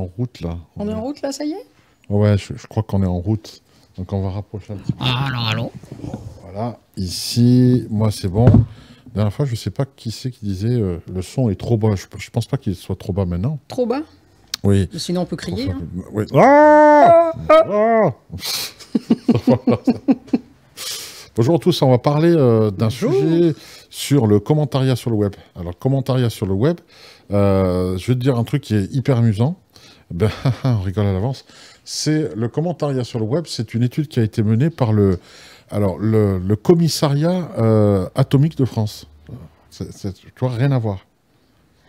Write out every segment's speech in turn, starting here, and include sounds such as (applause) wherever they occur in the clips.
en route là. On, est en route là, ça y est Ouais, je, crois qu'on est en route. Donc on va rapprocher un petit peu. Ah, alors, allons. Voilà, ici, moi c'est bon. La dernière fois, je ne sais pas qui c'est qui disait euh, le son est trop bas. Je ne pense pas qu'il soit trop bas maintenant. Trop bas Oui. sinon, on peut crier. Hein. Oui. Ah, ah, ah Bonjour à tous, on va parler euh, d'un sujet sur le commentariat sur le web. Alors, commentariat sur le web, euh, je vais te dire un truc qui est hyper amusant. Ben, (laughs) on rigole à l'avance, c'est le commentariat sur le web, c'est une étude qui a été menée par le, alors, le, commissariat euh, atomique de France. tu vois, rien à voir.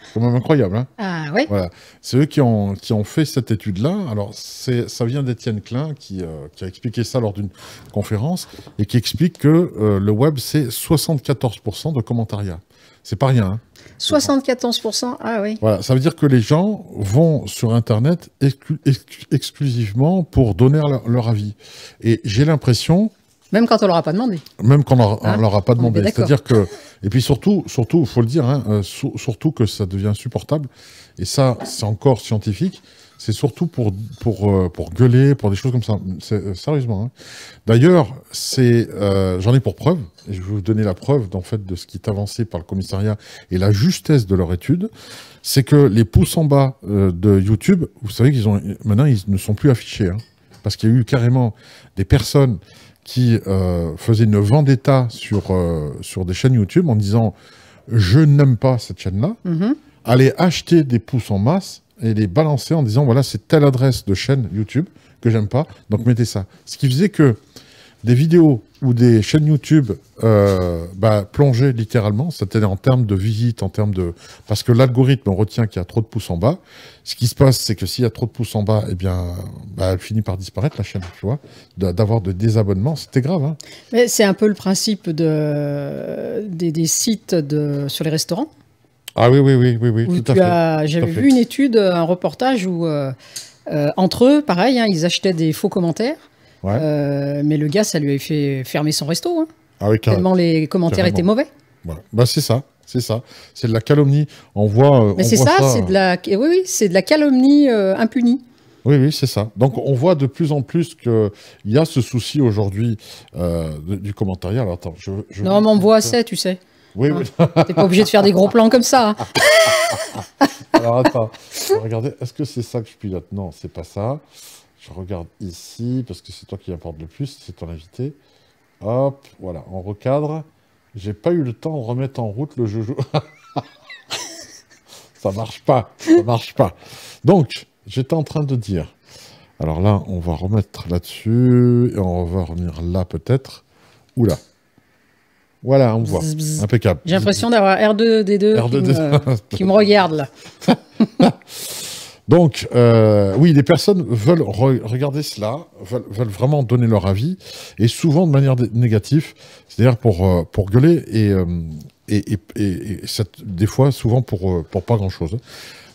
C'est quand même incroyable. Hein. ah oui voilà. C'est eux qui ont, qui ont fait cette étude-là. Alors, ça vient d'Étienne Klein euh, qui, a expliqué ça lors d'une conférence et qui explique que euh, le web, c'est 74% de commentariat. C'est pas rien. Hein 74%, ah oui. ça veut dire que les gens vont sur Internet exclusivement pour donner leur, avis. Et j'ai l'impression... Même quand on leur a pas demandé. Même quand on leur ah, a pas demandé. C'est-à-dire que... Et puis surtout, surtout, faut le dire, hein, euh, surtout que ça devient insupportable. Et ça, c'est encore scientifique. C'est surtout pour, euh, pour, gueuler, pour des choses comme ça. Euh, sérieusement. Hein. D'ailleurs, euh, j'en ai pour preuve, et je vais vous donner la preuve fait, de ce qui est avancé par le commissariat et la justesse de leur étude, c'est que les pouces en bas de YouTube, vous savez qu'ils ont maintenant, ils ne sont plus affichés. Hein. parce qu'il y a eu carrément des personnes qui faisaient une vendetta sur, sur des chaînes YouTube en disant « je n'aime pas cette chaîne-là mm-hmm. allez acheter des pouces en masse et les balancer en disant voilà, c'est telle adresse de chaîne YouTube que j'aime pas, donc mettez ça. Ce qui faisait que des vidéos ou des chaînes YouTube euh, bah, plongeaient littéralement, c'était en termes de visite, en termes de... Parce que l'algorithme retient qu'il y a trop de pouces en bas. Ce qui se passe, c'est que s'il y a trop de pouces en bas, eh bien, bah, elle finit par disparaître, la chaîne, tu vois. D'avoir de désabonnements, c'était grave. Hein. c'est un peu le principe de... des, des sites de... sur les restaurants ah oui, oui, oui, oui, oui tout à fait. J'avais vu une étude, un reportage où, euh, euh, entre eux, pareil, hein, ils achetaient des faux commentaires. Euh, mais le gars, ça lui avait fait fermer son resto. Hein. ah oui, tellement les commentaires étaient mauvais. Bah, c'est ça. C'est ça, c'est de la calomnie. On voit. Mais c'est ça, c'est de la, oui, oui, c'est de la calomnie impunie. Oui, oui, c'est ça. Donc on voit de plus en plus qu'il y a ce souci aujourd'hui du commentariat. attends, je, Non, mais on voit assez, tu sais. Hein oui, T'es pas obligé de faire des gros plans comme ça. Hein. (laughs) Alors attends, regardez, est-ce que c'est ça que je pilote Non, c'est pas ça. Je regarde ici, parce que c'est toi qui importe le plus, c'est ton invité. Hop, voilà, on recadre. J'ai pas eu le temps de remettre en route le joujou. (laughs) ça marche pas, ça marche pas. Donc, j'étais en train de dire. Alors là, on va remettre là-dessus, et on va revenir là peut-être, ou là. Voilà, on voit. Impeccable. J'ai l'impression d'avoir R2D2 2 (laughs) qui, me, regarde là. (laughs) Donc, euh, oui, les personnes veulent regarder cela, veulent, vraiment donner leur avis, et souvent de manière négative, c'est-à-dire pour, euh, pour gueuler, et, euh, et, et, des fois, souvent pour, pour pas grand-chose.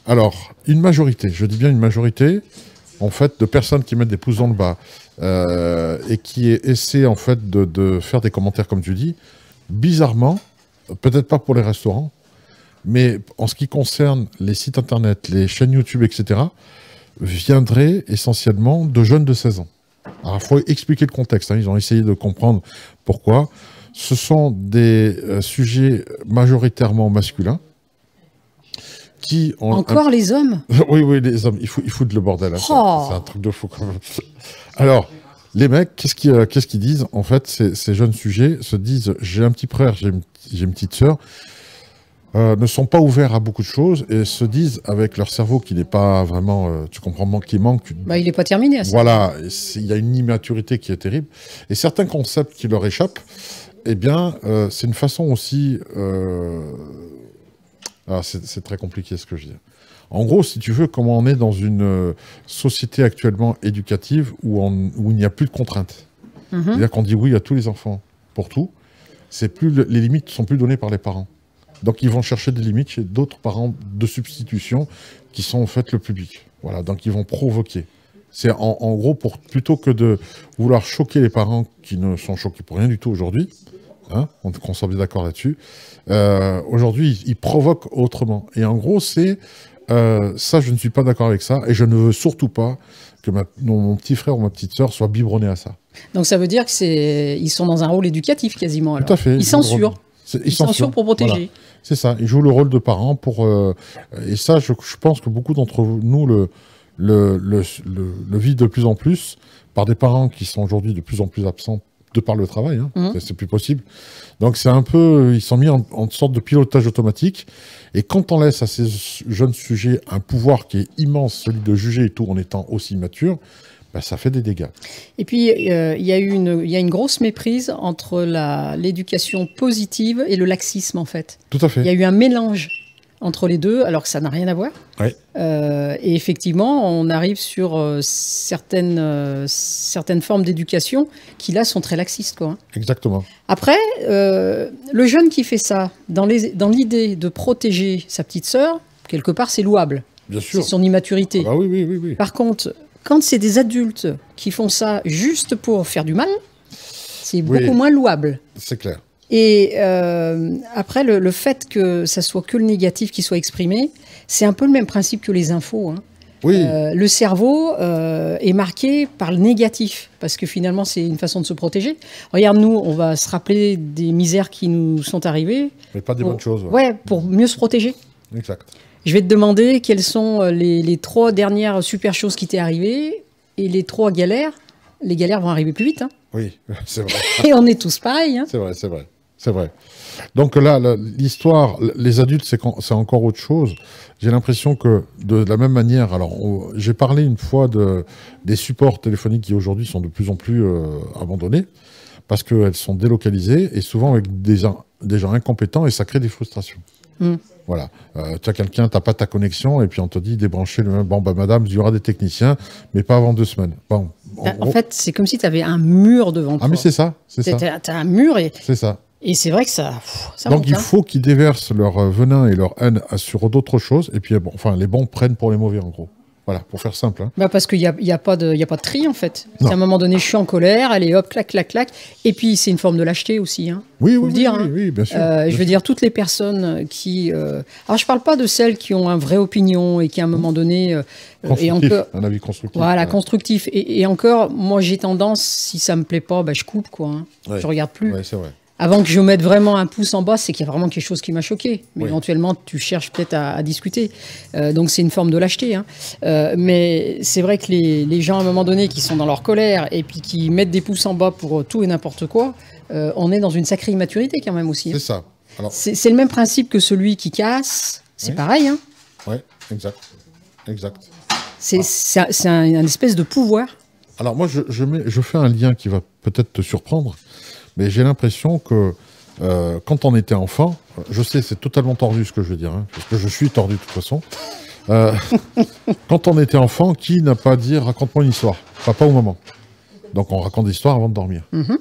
Alors, une majorité, je dis bien une majorité, en fait, de personnes qui mettent des pouces dans le bas et qui essaient en fait de, de, faire des commentaires comme tu dis, bizarrement, euh, peut-être pas pour les restaurants, mais en ce qui concerne les sites internet, les chaînes YouTube, etc., viendraient essentiellement de jeunes de 16 ans. Alors, il faut expliquer le contexte. Hein. Ils ont essayé de comprendre pourquoi. Ce sont des euh, sujets majoritairement masculins. Qui ont Encore les hommes (laughs) Oui, oui, les hommes. Ils foutent, le bordel. Hein. Oh. C'est un truc de fou quand même. Alors, les mecs, qu'est-ce euh, qu'ils disent En fait, ces, jeunes sujets se disent j'ai un petit frère, j'ai une, petite sœur, euh, ne sont pas ouverts à beaucoup de choses et se disent avec leur cerveau qui n'est pas vraiment, euh, tu comprends, qui manque. Bah, il n'est pas terminé. Voilà, il y a une immaturité qui est terrible et certains concepts qui leur échappent. Eh bien, c'est une façon aussi. Ah, c'est très compliqué ce que je dis. En gros, si tu veux, comment on est dans une euh, société actuellement éducative où, où il n'y a plus de contraintes. Mhm. C'est-à-dire qu'on dit oui à tous les enfants pour tout. C'est plus les limites sont plus données par les parents. Donc ils vont chercher des limites chez d'autres parents de substitution qui sont en fait le public. Voilà, donc ils vont provoquer. C'est en, gros pour plutôt que de vouloir choquer les parents qui ne sont choqués pour rien du tout aujourd'hui. Hein, on, on s'en est d'accord là-dessus. Euh, aujourd'hui, ils provoquent autrement. Et en gros, c'est euh, ça, je ne suis pas d'accord avec ça, et je ne veux surtout pas que mon petit frère ou ma petite sœur soit biberonnés à ça. Donc ça veut dire que c'est, ils sont dans un rôle éducatif quasiment. Alors. Tout à fait. Ils censurent. Ils, censurent pour protéger. C'est ça. Ils jouent le rôle de parents pour. Euh, et ça, je, pense que beaucoup d'entre nous le le, le, le, le vivent de plus en plus par des parents qui sont aujourd'hui de plus en plus absents de par le travail, hein. mhm. c'est plus possible. Donc c'est un peu, ils sont mis en, sorte de pilotage automatique. Et quand on laisse à ces jeunes sujets un pouvoir qui est immense, celui de juger tout, en étant aussi mature, bah, ça fait des dégâts. Et puis euh, il y a eu une, il y a une grosse méprise entre l'éducation positive et le laxisme en fait. Tout à fait. Il y a eu un mélange entre les deux, alors que ça n'a rien à voir. Euh, et effectivement, on arrive sur euh, certaines, euh, certaines formes d'éducation qui, là, sont très laxistes. Quoi, hein. Exactement. Après, le jeune qui fait ça, dans l'idée de protéger sa petite sœur, quelque part, c'est louable. Bien sûr. C'est son immaturité. Ah bah oui, oui, oui, Par contre, quand c'est des adultes qui font ça juste pour faire du mal, c'est beaucoup moins louable. C'est clair. Et euh, après, le, fait que ça soit que le négatif qui soit exprimé, c'est un peu le même principe que les infos. Hein. Euh, le cerveau euh, est marqué par le négatif, parce que finalement, c'est une façon de se protéger. Regarde, nous, on va se rappeler des misères qui nous sont arrivées. Mais pas des bonnes choses. Ouais. pour mieux se protéger. Exact. Je vais te demander quelles sont les, trois dernières super choses qui t'est arrivées et les trois galères. Les galères vont arriver plus vite. Hein. Oui, (laughs) c'est vrai. et on est tous pareils. Hein. C'est vrai, c'est vrai. C'est vrai. Donc là, l'histoire, les adultes, c'est encore autre chose. J'ai l'impression que de, la même manière, alors j'ai parlé une fois de, des supports téléphoniques qui aujourd'hui sont de plus en plus euh, abandonnés parce qu'elles sont délocalisées et souvent avec des, gens incompétents et ça crée des frustrations. Mm. Voilà. Euh, tu as quelqu'un, t'as pas ta connexion, et puis on te dit débrancher le même. Bon, bah, madame, il y aura des techniciens, mais pas avant deux semaines. Bon, en, bah, fait, c'est comme si tu avais un mur devant ah, toi. Ah, mais c'est ça. C'est ça. Tu as, un mur et. C'est ça. Et c'est vrai que ça. Donc il hein. faut qu'ils déversent leur euh, venin et leur haine sur d'autres choses. Et puis, euh, bon, enfin, les bons prennent pour les mauvais, en gros. Voilà, pour faire simple. Hein. Bah parce qu'il n'y a, y a, pas de, a pas de tri, en fait. À un moment donné, je suis en colère, allez hop, clac, clac, clac. Et puis, c'est une forme de lâcheté aussi. Hein. Oui, oui, oui, bien sûr. Euh, je veux dire, toutes les personnes qui. Alors, je ne parle pas de celles qui ont un vrai opinion et qui, à un moment donné. un avis constructif. Voilà, constructif. Et, encore, moi, j'ai tendance, si ça ne me plaît pas, bah, je coupe, quoi. Je ne regarde plus. Oui, c'est vrai avant que je mette vraiment un pouce en bas, c'est qu'il y a vraiment quelque chose qui m'a choqué. Mais éventuellement, tu cherches peut-être à, discuter. Euh, donc c'est une forme de lâcheté. Hein. Euh, mais c'est vrai que les, gens, à un moment donné, qui sont dans leur colère et puis qui mettent des pouces en bas pour tout et n'importe quoi, euh, on est dans une sacrée immaturité quand même aussi. Hein. C'est ça. Alors... C'est le même principe que celui qui casse. C'est pareil. Hein. Oui, exact. Exact. C'est un, espèce de pouvoir. Alors moi, je, je fais un lien qui va peut-être te surprendre mais j'ai l'impression que euh, quand on était enfant, je sais, c'est totalement tordu ce que je veux dire, hein, parce que je suis tordu de toute façon. Euh, (laughs) quand on était enfant, qui n'a pas dit raconte-moi une histoire Papa ou maman Donc on raconte des histoires avant de dormir. Mhm.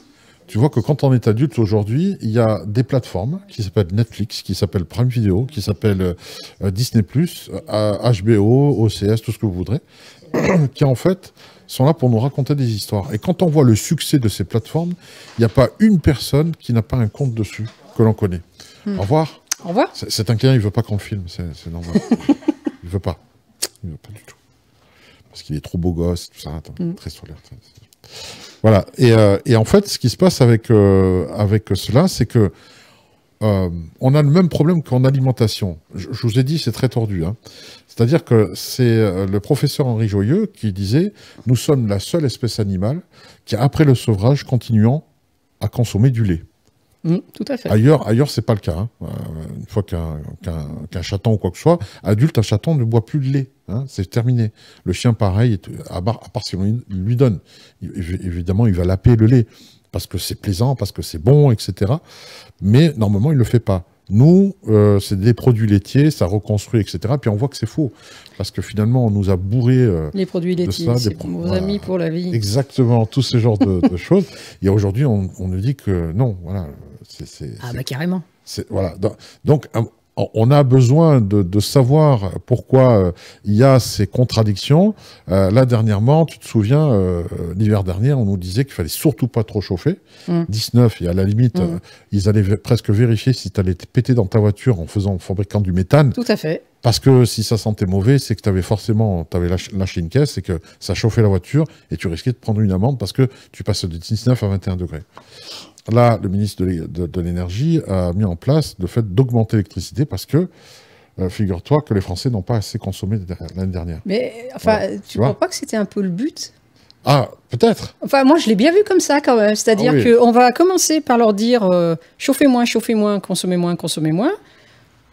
Tu vois que quand on est adulte aujourd'hui, il y a des plateformes qui s'appellent Netflix, qui s'appellent Prime Video, qui s'appellent euh, Disney, HBO, OCS, tout ce que vous voudrez, (clears throat) qui en fait sont là pour nous raconter des histoires. Et quand on voit le succès de ces plateformes, il n'y a pas une personne qui n'a pas un compte dessus que l'on connaît. Hmm. Au revoir. Au revoir. un client, il ne veut pas qu'on filme, c'est normal. (laughs) il veut pas. Il ne veut pas du tout. Parce qu'il est trop beau gosse, tout ça, hmm. très solaire. Voilà. Euh, et, en fait, ce qui se passe avec, euh, avec cela, c'est que euh, on a le même problème qu'en alimentation. Je, vous ai dit, c'est très tordu. Hein. C'est-à-dire que c'est euh, le professeur Henri Joyeux qui disait « Nous sommes la seule espèce animale qui, après le sevrage, continuant à consommer du lait. Mmh, tout à fait. Ailleurs, ce n'est pas le cas. Hein. Euh, une fois qu'un chaton ou quoi que ce soit, adulte, un chaton ne boit plus de lait. Hein. c'est terminé. Le chien, pareil, à, part si on lui donne. Évidemment, il va laper le lait parce que c'est plaisant, parce que c'est bon, etc. Mais normalement, il ne le fait pas. Nous, euh, c'est des produits laitiers, ça reconstruit, etc. Puis on voit que c'est faux. Parce que finalement, on nous a bourré. Euh, les produits laitiers, de ça, des amis pour la vie. Exactement, tous ces genres de, (laughs) choses. Et aujourd'hui, on, nous dit que non, voilà. c'est ah, bah carrément. Voilà. Donc, on a besoin de, savoir pourquoi euh, il y a ces contradictions. Euh, là, dernièrement, tu te souviens, euh, euh, l'hiver dernier, on nous disait qu'il fallait surtout pas trop chauffer. 19, mm. et à la limite, mm. ils allaient presque vérifier si tu allais te péter dans ta voiture en faisant en fabriquant du méthane. Tout à fait. Parce que si ça sentait mauvais, c'est que tu avais forcément avais lâché, une caisse et que ça chauffait la voiture et tu risquais de prendre une amende parce que tu passes de 19 à 21 degrés là, le ministre de l'Énergie a mis en place le fait d'augmenter l'électricité parce que euh, figure-toi que les Français n'ont pas assez consommé l'année dernière. Mais enfin, tu ne crois pas que c'était un peu le but Ah, peut-être. Enfin, moi, je l'ai bien vu comme ça quand même. C'est-à-dire que ah on qu'on va commencer par leur dire euh, chauffez moins, chauffez moins, consommez moins, consommez moins.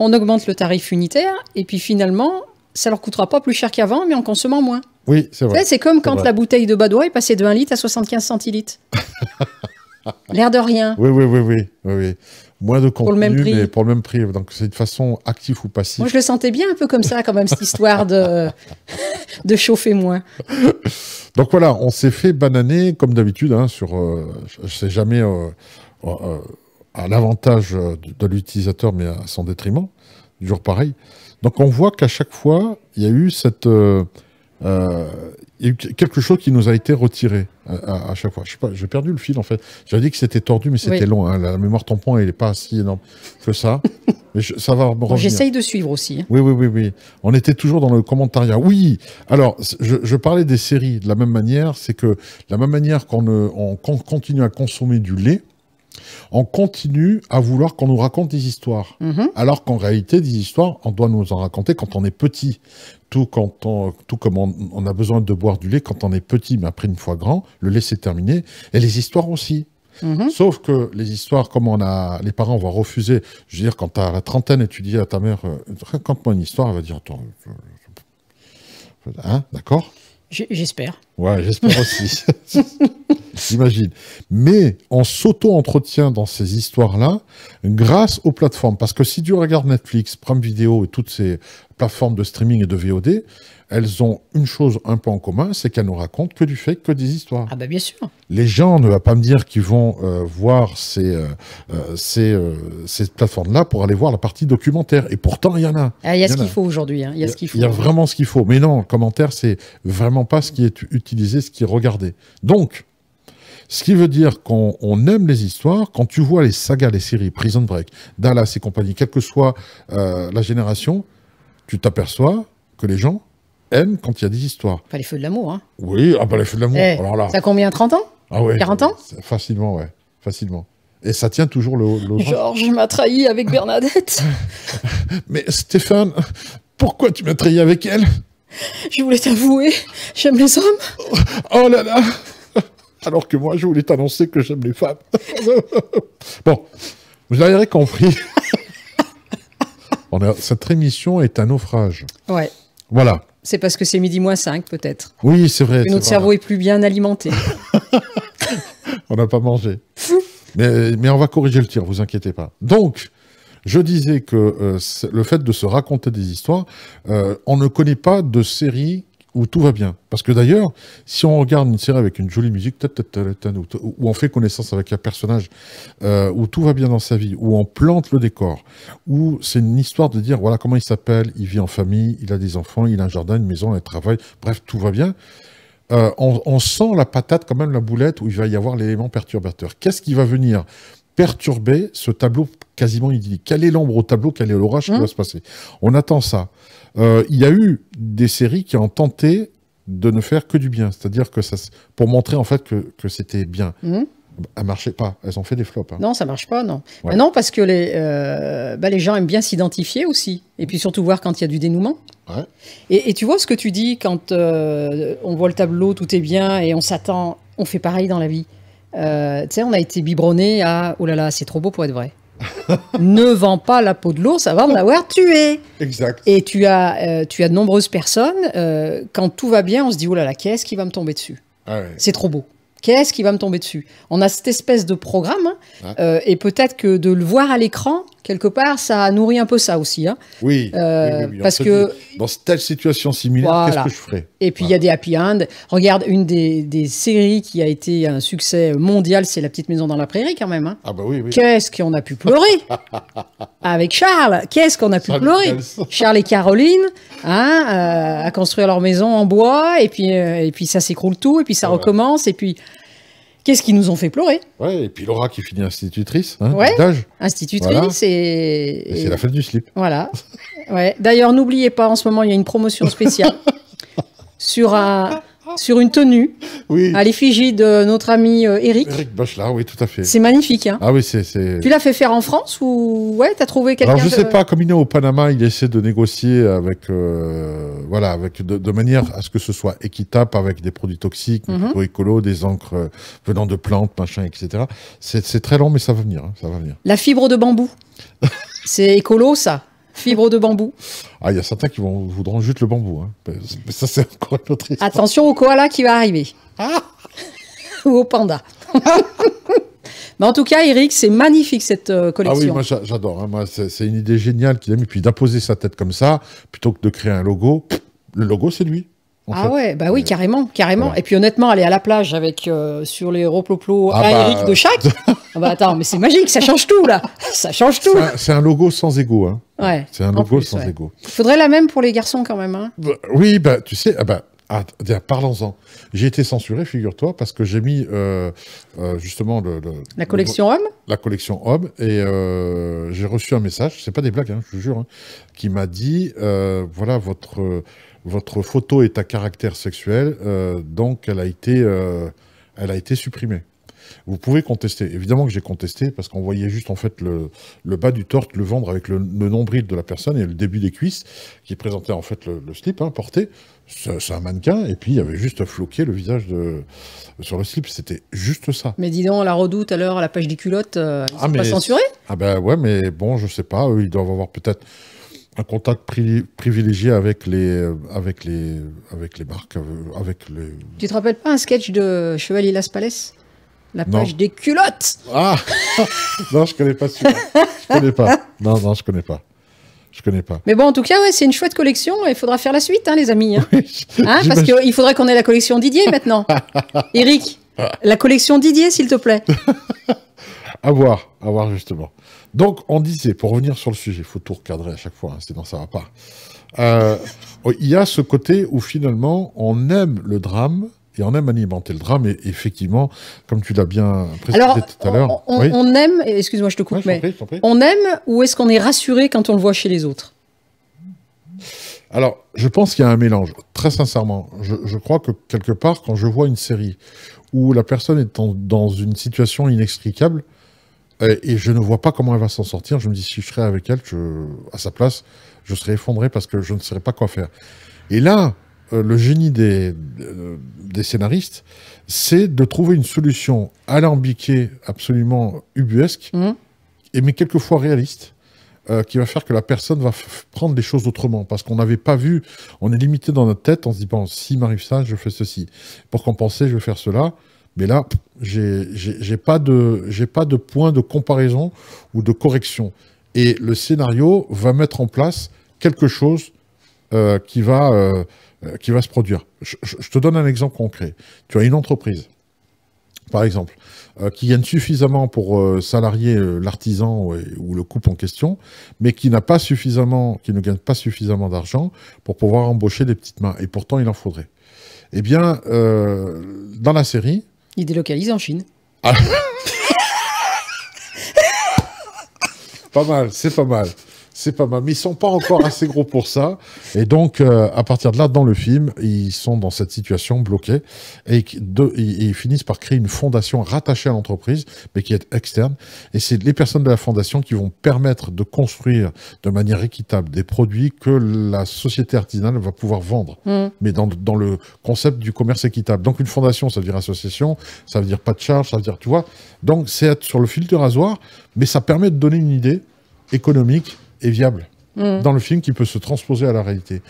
On augmente le tarif unitaire et puis finalement, ça leur coûtera pas plus cher qu'avant, mais en consommant moins. Oui, c'est vrai. C'est comme quand la bouteille de Badois est passée de 1 litre à 75 centilitres. (laughs) (laughs) L'air de rien. Oui, oui, oui, oui, Moins de contenu, même prix. mais pour le même prix. Donc, c'est une façon active ou passive. Moi, je le sentais bien un peu comme ça, quand même, cette histoire de, (laughs) de chauffer moins. (laughs) Donc, voilà, on s'est fait bananer, comme d'habitude, hein, sur. Euh, je sais jamais euh, euh, à l'avantage de, de l'utilisateur, mais à son détriment. Toujours pareil. Donc, on voit qu'à chaque fois, il y a eu cette euh, il y a quelque chose qui nous a été retiré euh, à, chaque fois. Je sais pas, j'ai perdu le fil en fait. J'avais dit que c'était tordu, mais c'était long. Hein. La, mémoire tampon, elle n'est pas si énorme que ça. (laughs) mais ça va bon, J'essaye de suivre aussi. Hein. Oui, oui, oui, oui. On était toujours dans le commentariat. Oui. Alors, je, parlais des séries de la même manière. C'est que la même manière qu'on on continue à consommer du lait, on continue à vouloir qu'on nous raconte des histoires. Mhm. Alors qu'en réalité, des histoires, on doit nous en raconter quand on est petit. Tout, tout comme on, a besoin de boire du lait quand on est petit, mais après une fois grand, le lait c'est terminé. Et les histoires aussi. Mhm. Sauf que les histoires, comme on a, les parents vont refuser. Je veux dire, quand tu as la trentaine et tu dis à ta mère, euh, raconte-moi une histoire, elle va dire, attends, euh, euh, hein, d'accord J'espère. Ouais, j'espère aussi. (laughs) J'imagine. Mais on s'auto-entretient dans ces histoires-là grâce aux plateformes. Parce que si tu regardes Netflix, Prime Video et toutes ces plateformes de streaming et de VOD, elles ont une chose un peu en commun, c'est qu'elles nous racontent que du fait, que des histoires. Ah ben bien sûr. Les gens ne vont pas me dire qu'ils vont euh, voir ces, euh, euh, ces, plateformes-là pour aller voir la partie documentaire. Et pourtant, il y en a. Ah, hein. Il y, a ce qu'il faut aujourd'hui. Il y a ce qu'il faut. Il y a vraiment ce qu'il faut. Mais non, le commentaire, c'est vraiment pas ce qui est utilisé, ce qui est regardé. Donc, ce qui veut dire qu'on aime les histoires. Quand tu vois les sagas, les séries, Prison Break, Dallas et compagnie, quelle que soit la génération, tu t'aperçois que les gens quand il y a des histoires. Pas les feux de l'amour, hein Oui, ah bah les feux de l'amour. Eh, alors là. Ça a combien 30 ans Ah oui. 40 ans Facilement, ouais. Facilement. Et ça tient toujours le. le Georges m'a trahi avec Bernadette. (laughs) Mais Stéphane, pourquoi tu m'as trahi avec elle Je voulais t'avouer, j'aime les hommes. Oh, là là Alors que moi, je voulais t'annoncer que j'aime les femmes. (laughs) bon, vous avez compris. (laughs) cette émission est un naufrage. Ouais. Voilà. C'est parce que c'est midi moins 5 peut-être. Oui, c'est vrai. notre cerveau est plus bien alimenté. (laughs) on n'a pas mangé. mais, mais, on va corriger le tir, vous inquiétez pas. Donc, je disais que euh, le fait de se raconter des histoires, euh, on ne connaît pas de série où tout va bien. Parce que d'ailleurs, si on regarde une série avec une jolie musique, où on fait connaissance avec un personnage, euh, où tout va bien dans sa vie, où on plante le décor, où c'est une histoire de dire, voilà comment il s'appelle, il vit en famille, il a des enfants, il a un jardin, une maison, un travail, bref, tout va bien. Euh, on, sent la patate, quand même la boulette, où il va y avoir l'élément perturbateur. Qu'est-ce qui va venir perturber ce tableau quasiment idyllique Quelle est l'ombre au tableau Quel est l'orage qui hein va se passer On attend ça. Euh, il y a eu des séries qui ont tenté de ne faire que du bien, c'est-à-dire que ça, pour montrer en fait que, c'était bien. Mmh. ne marchaient pas, elles ont fait des flops. Hein. Non, ça marche pas, non. Ah non, parce que les, euh, bah, les gens aiment bien s'identifier aussi, et puis surtout voir quand il y a du dénouement. Et, tu vois ce que tu dis quand euh, on voit le tableau, tout est bien, et on s'attend, on fait pareil dans la vie. tu sais, on a été biberonné à oh là là, c'est trop beau pour être vrai. (laughs) ne vend pas la peau de l'ours avant de l'avoir tué. Exact. Et tu as, euh, tu as de nombreuses personnes, euh, quand tout va bien, on se dit, oh là là, qu'est-ce qui va me tomber dessus ah C'est trop beau. Qu'est-ce qui va me tomber dessus On a cette espèce de programme, hein, euh, et peut-être que de le voir à l'écran, quelque part, ça nourrit un peu ça aussi. Hein. Oui, euh, parce que dans telle situation similaire, qu'est-ce que je ferais Et puis il y a des happy end. Regarde, une des, séries qui a été un succès mondial, c'est La Petite Maison dans la Prairie quand même. Hein. Ah bah oui, Qu'est-ce qu'on a pu pleurer (laughs) avec Charles Qu'est-ce qu'on a pu pleurer Charles et Caroline, hein, euh, à construire leur maison en bois, et puis euh, et puis ça s'écroule tout, et puis ça recommence, et puis Qu'est-ce qui nous ont fait pleurer Ouais, et puis Laura qui finit institutrice, hein, Institutrice et... c'est la fête du slip. Voilà. ouais. D'ailleurs, n'oubliez pas, en ce moment, il y a une promotion spéciale (laughs) sur un sur une tenue oui. à l'effigie de notre ami euh, Eric. Eric Bachelard, oui, tout à fait. C'est magnifique. Hein. ah oui, c'est. Tu l'as fait faire en France ou ouais, t'as trouvé quelqu'un Alors je sais pas, comme il est au Panama, il essaie de négocier avec euh, voilà, avec de, manière à ce que ce soit équitable avec des produits toxiques, mm écolo, des encres euh, venant de plantes, machin, etc. C'est très long, mais ça va venir, hein, ça va venir. La fibre de bambou, (laughs) c'est écolo ça. Fibre de bambou. Ah, il y a certains qui vont, voudront juste le bambou. Hein. Mais ça, c'est encore une autre histoire. Attention au koala qui va arriver. Ah (laughs) Ou au panda. (laughs) mais en tout cas, Eric, c'est magnifique cette collection. Euh, ah oui, moi j'adore. Hein. c'est une idée géniale qu'il a mis. Puis d'imposer sa tête comme ça, plutôt que de créer un logo, le logo, c'est lui. Ah ouais, bah oui, carrément, carrément. Et puis honnêtement, aller à la plage avec euh, sur les roploplos ah bah, Eric de chaque. Euh, (laughs) ah bah attends, mais c'est magique, ça change tout là. Ça change tout. C'est un, logo sans ego. Hein. C'est un logo sans Il faudrait la même pour les garçons quand même. Hein. Bah, oui, bah, tu sais, ah, bah, ah, parlons-en. J'ai été censuré, figure-toi, parce que j'ai mis euh, euh, justement le, la collection homme. La collection homme et euh, j'ai reçu un message. C'est pas des blagues, hein, je vous jure, hein, qui m'a dit voilà votre votre photo est à caractère sexuel, donc elle a été elle a été supprimée. Vous pouvez contester. Évidemment que j'ai contesté parce qu'on voyait juste en fait le, bas du torte, le ventre avec le, nombril de la personne et le début des cuisses qui présentait en fait le, slip hein, porté. C'est un mannequin et puis il y avait juste floqué le visage sur le slip. C'était juste ça. Mais dis donc, la redoute à l'heure, la page des culottes, c'est euh, ah pas censuré. Ah ben ouais, mais bon, je sais pas. ils doivent avoir peut-être un contact privilégié avec les, euh, avec les, avec les marques, euh, avec les. Tu te rappelles pas un sketch de Chevalier Las Palais la page des culottes Ah (laughs) Non, je connais pas celui Je connais pas. Non, non, je connais pas. Je connais pas. Mais bon, en tout cas, ouais, c'est une chouette collection il faudra faire la suite, hein, les amis. Hein. (laughs) hein parce qu'il faudrait qu'on ait la collection Didier maintenant. (laughs) Eric, la collection Didier, s'il te plaît. à voir, à voir justement. Donc, on disait, pour revenir sur le sujet, il faut tout recadrer à chaque fois, hein, sinon ça va pas. Euh, il y a ce côté où finalement, on aime le drame, et on aime alimenter le drame. Et effectivement, comme tu l'as bien précisé tout à l'heure. On, aime, excuse-moi, je te coupe, mais on aime ou est-ce qu'on est rassuré quand on le voit chez les autres Alors, je pense qu'il y a un mélange, très sincèrement. Je, crois que quelque part, quand je vois une série où la personne est dans une situation inextricable, euh, et je ne vois pas comment elle va s'en sortir. Je me dis, si je serais avec elle, à sa place, je serais effondré parce que je ne saurais pas quoi faire. Et là, euh, le génie des, euh, des scénaristes, c'est de trouver une solution alambiquée, absolument ubuesque, mmh. et, mais quelquefois réaliste. Euh, qui va faire que la personne va prendre les choses autrement. Parce qu'on n'avait pas vu, on est limité dans notre tête on se dit, bon, si m'arrive ça, je fais ceci. Pour compenser, je vais faire cela. Mais là, j'ai pas, de, pas de point de comparaison ou de correction. Et le scénario va mettre en place quelque chose qui va euh, qui va se produire. Je, te donne un exemple concret. Tu as une entreprise, par exemple, euh, qui gagne suffisamment pour euh, salarier l'artisan ou, le couple en question, mais qui n'a pas suffisamment, qui ne gagne pas suffisamment d'argent pour pouvoir embaucher des petites mains. Et pourtant, il en faudrait. Eh bien, dans la série, il délocalise en Chine. Ah. (laughs) pas mal, c'est pas mal c'est pas mal. Mais ils sont pas encore assez gros pour ça. Et donc, euh, à partir de là, dans le film, ils sont dans cette situation bloquée et, ils finissent par créer une fondation rattachée à l'entreprise, mais qui est externe. Et c'est les personnes de la fondation qui vont permettre de construire de manière équitable des produits que la société artisanale va pouvoir vendre. Mm. Mais dans, le concept du commerce équitable. Donc, une fondation, ça veut dire association, ça veut dire pas de charge, ça veut dire, tu vois. Donc, c'est être sur le fil du rasoir, mais ça permet de donner une idée économique est viable mm. dans le film, qui peut se transposer à la réalité.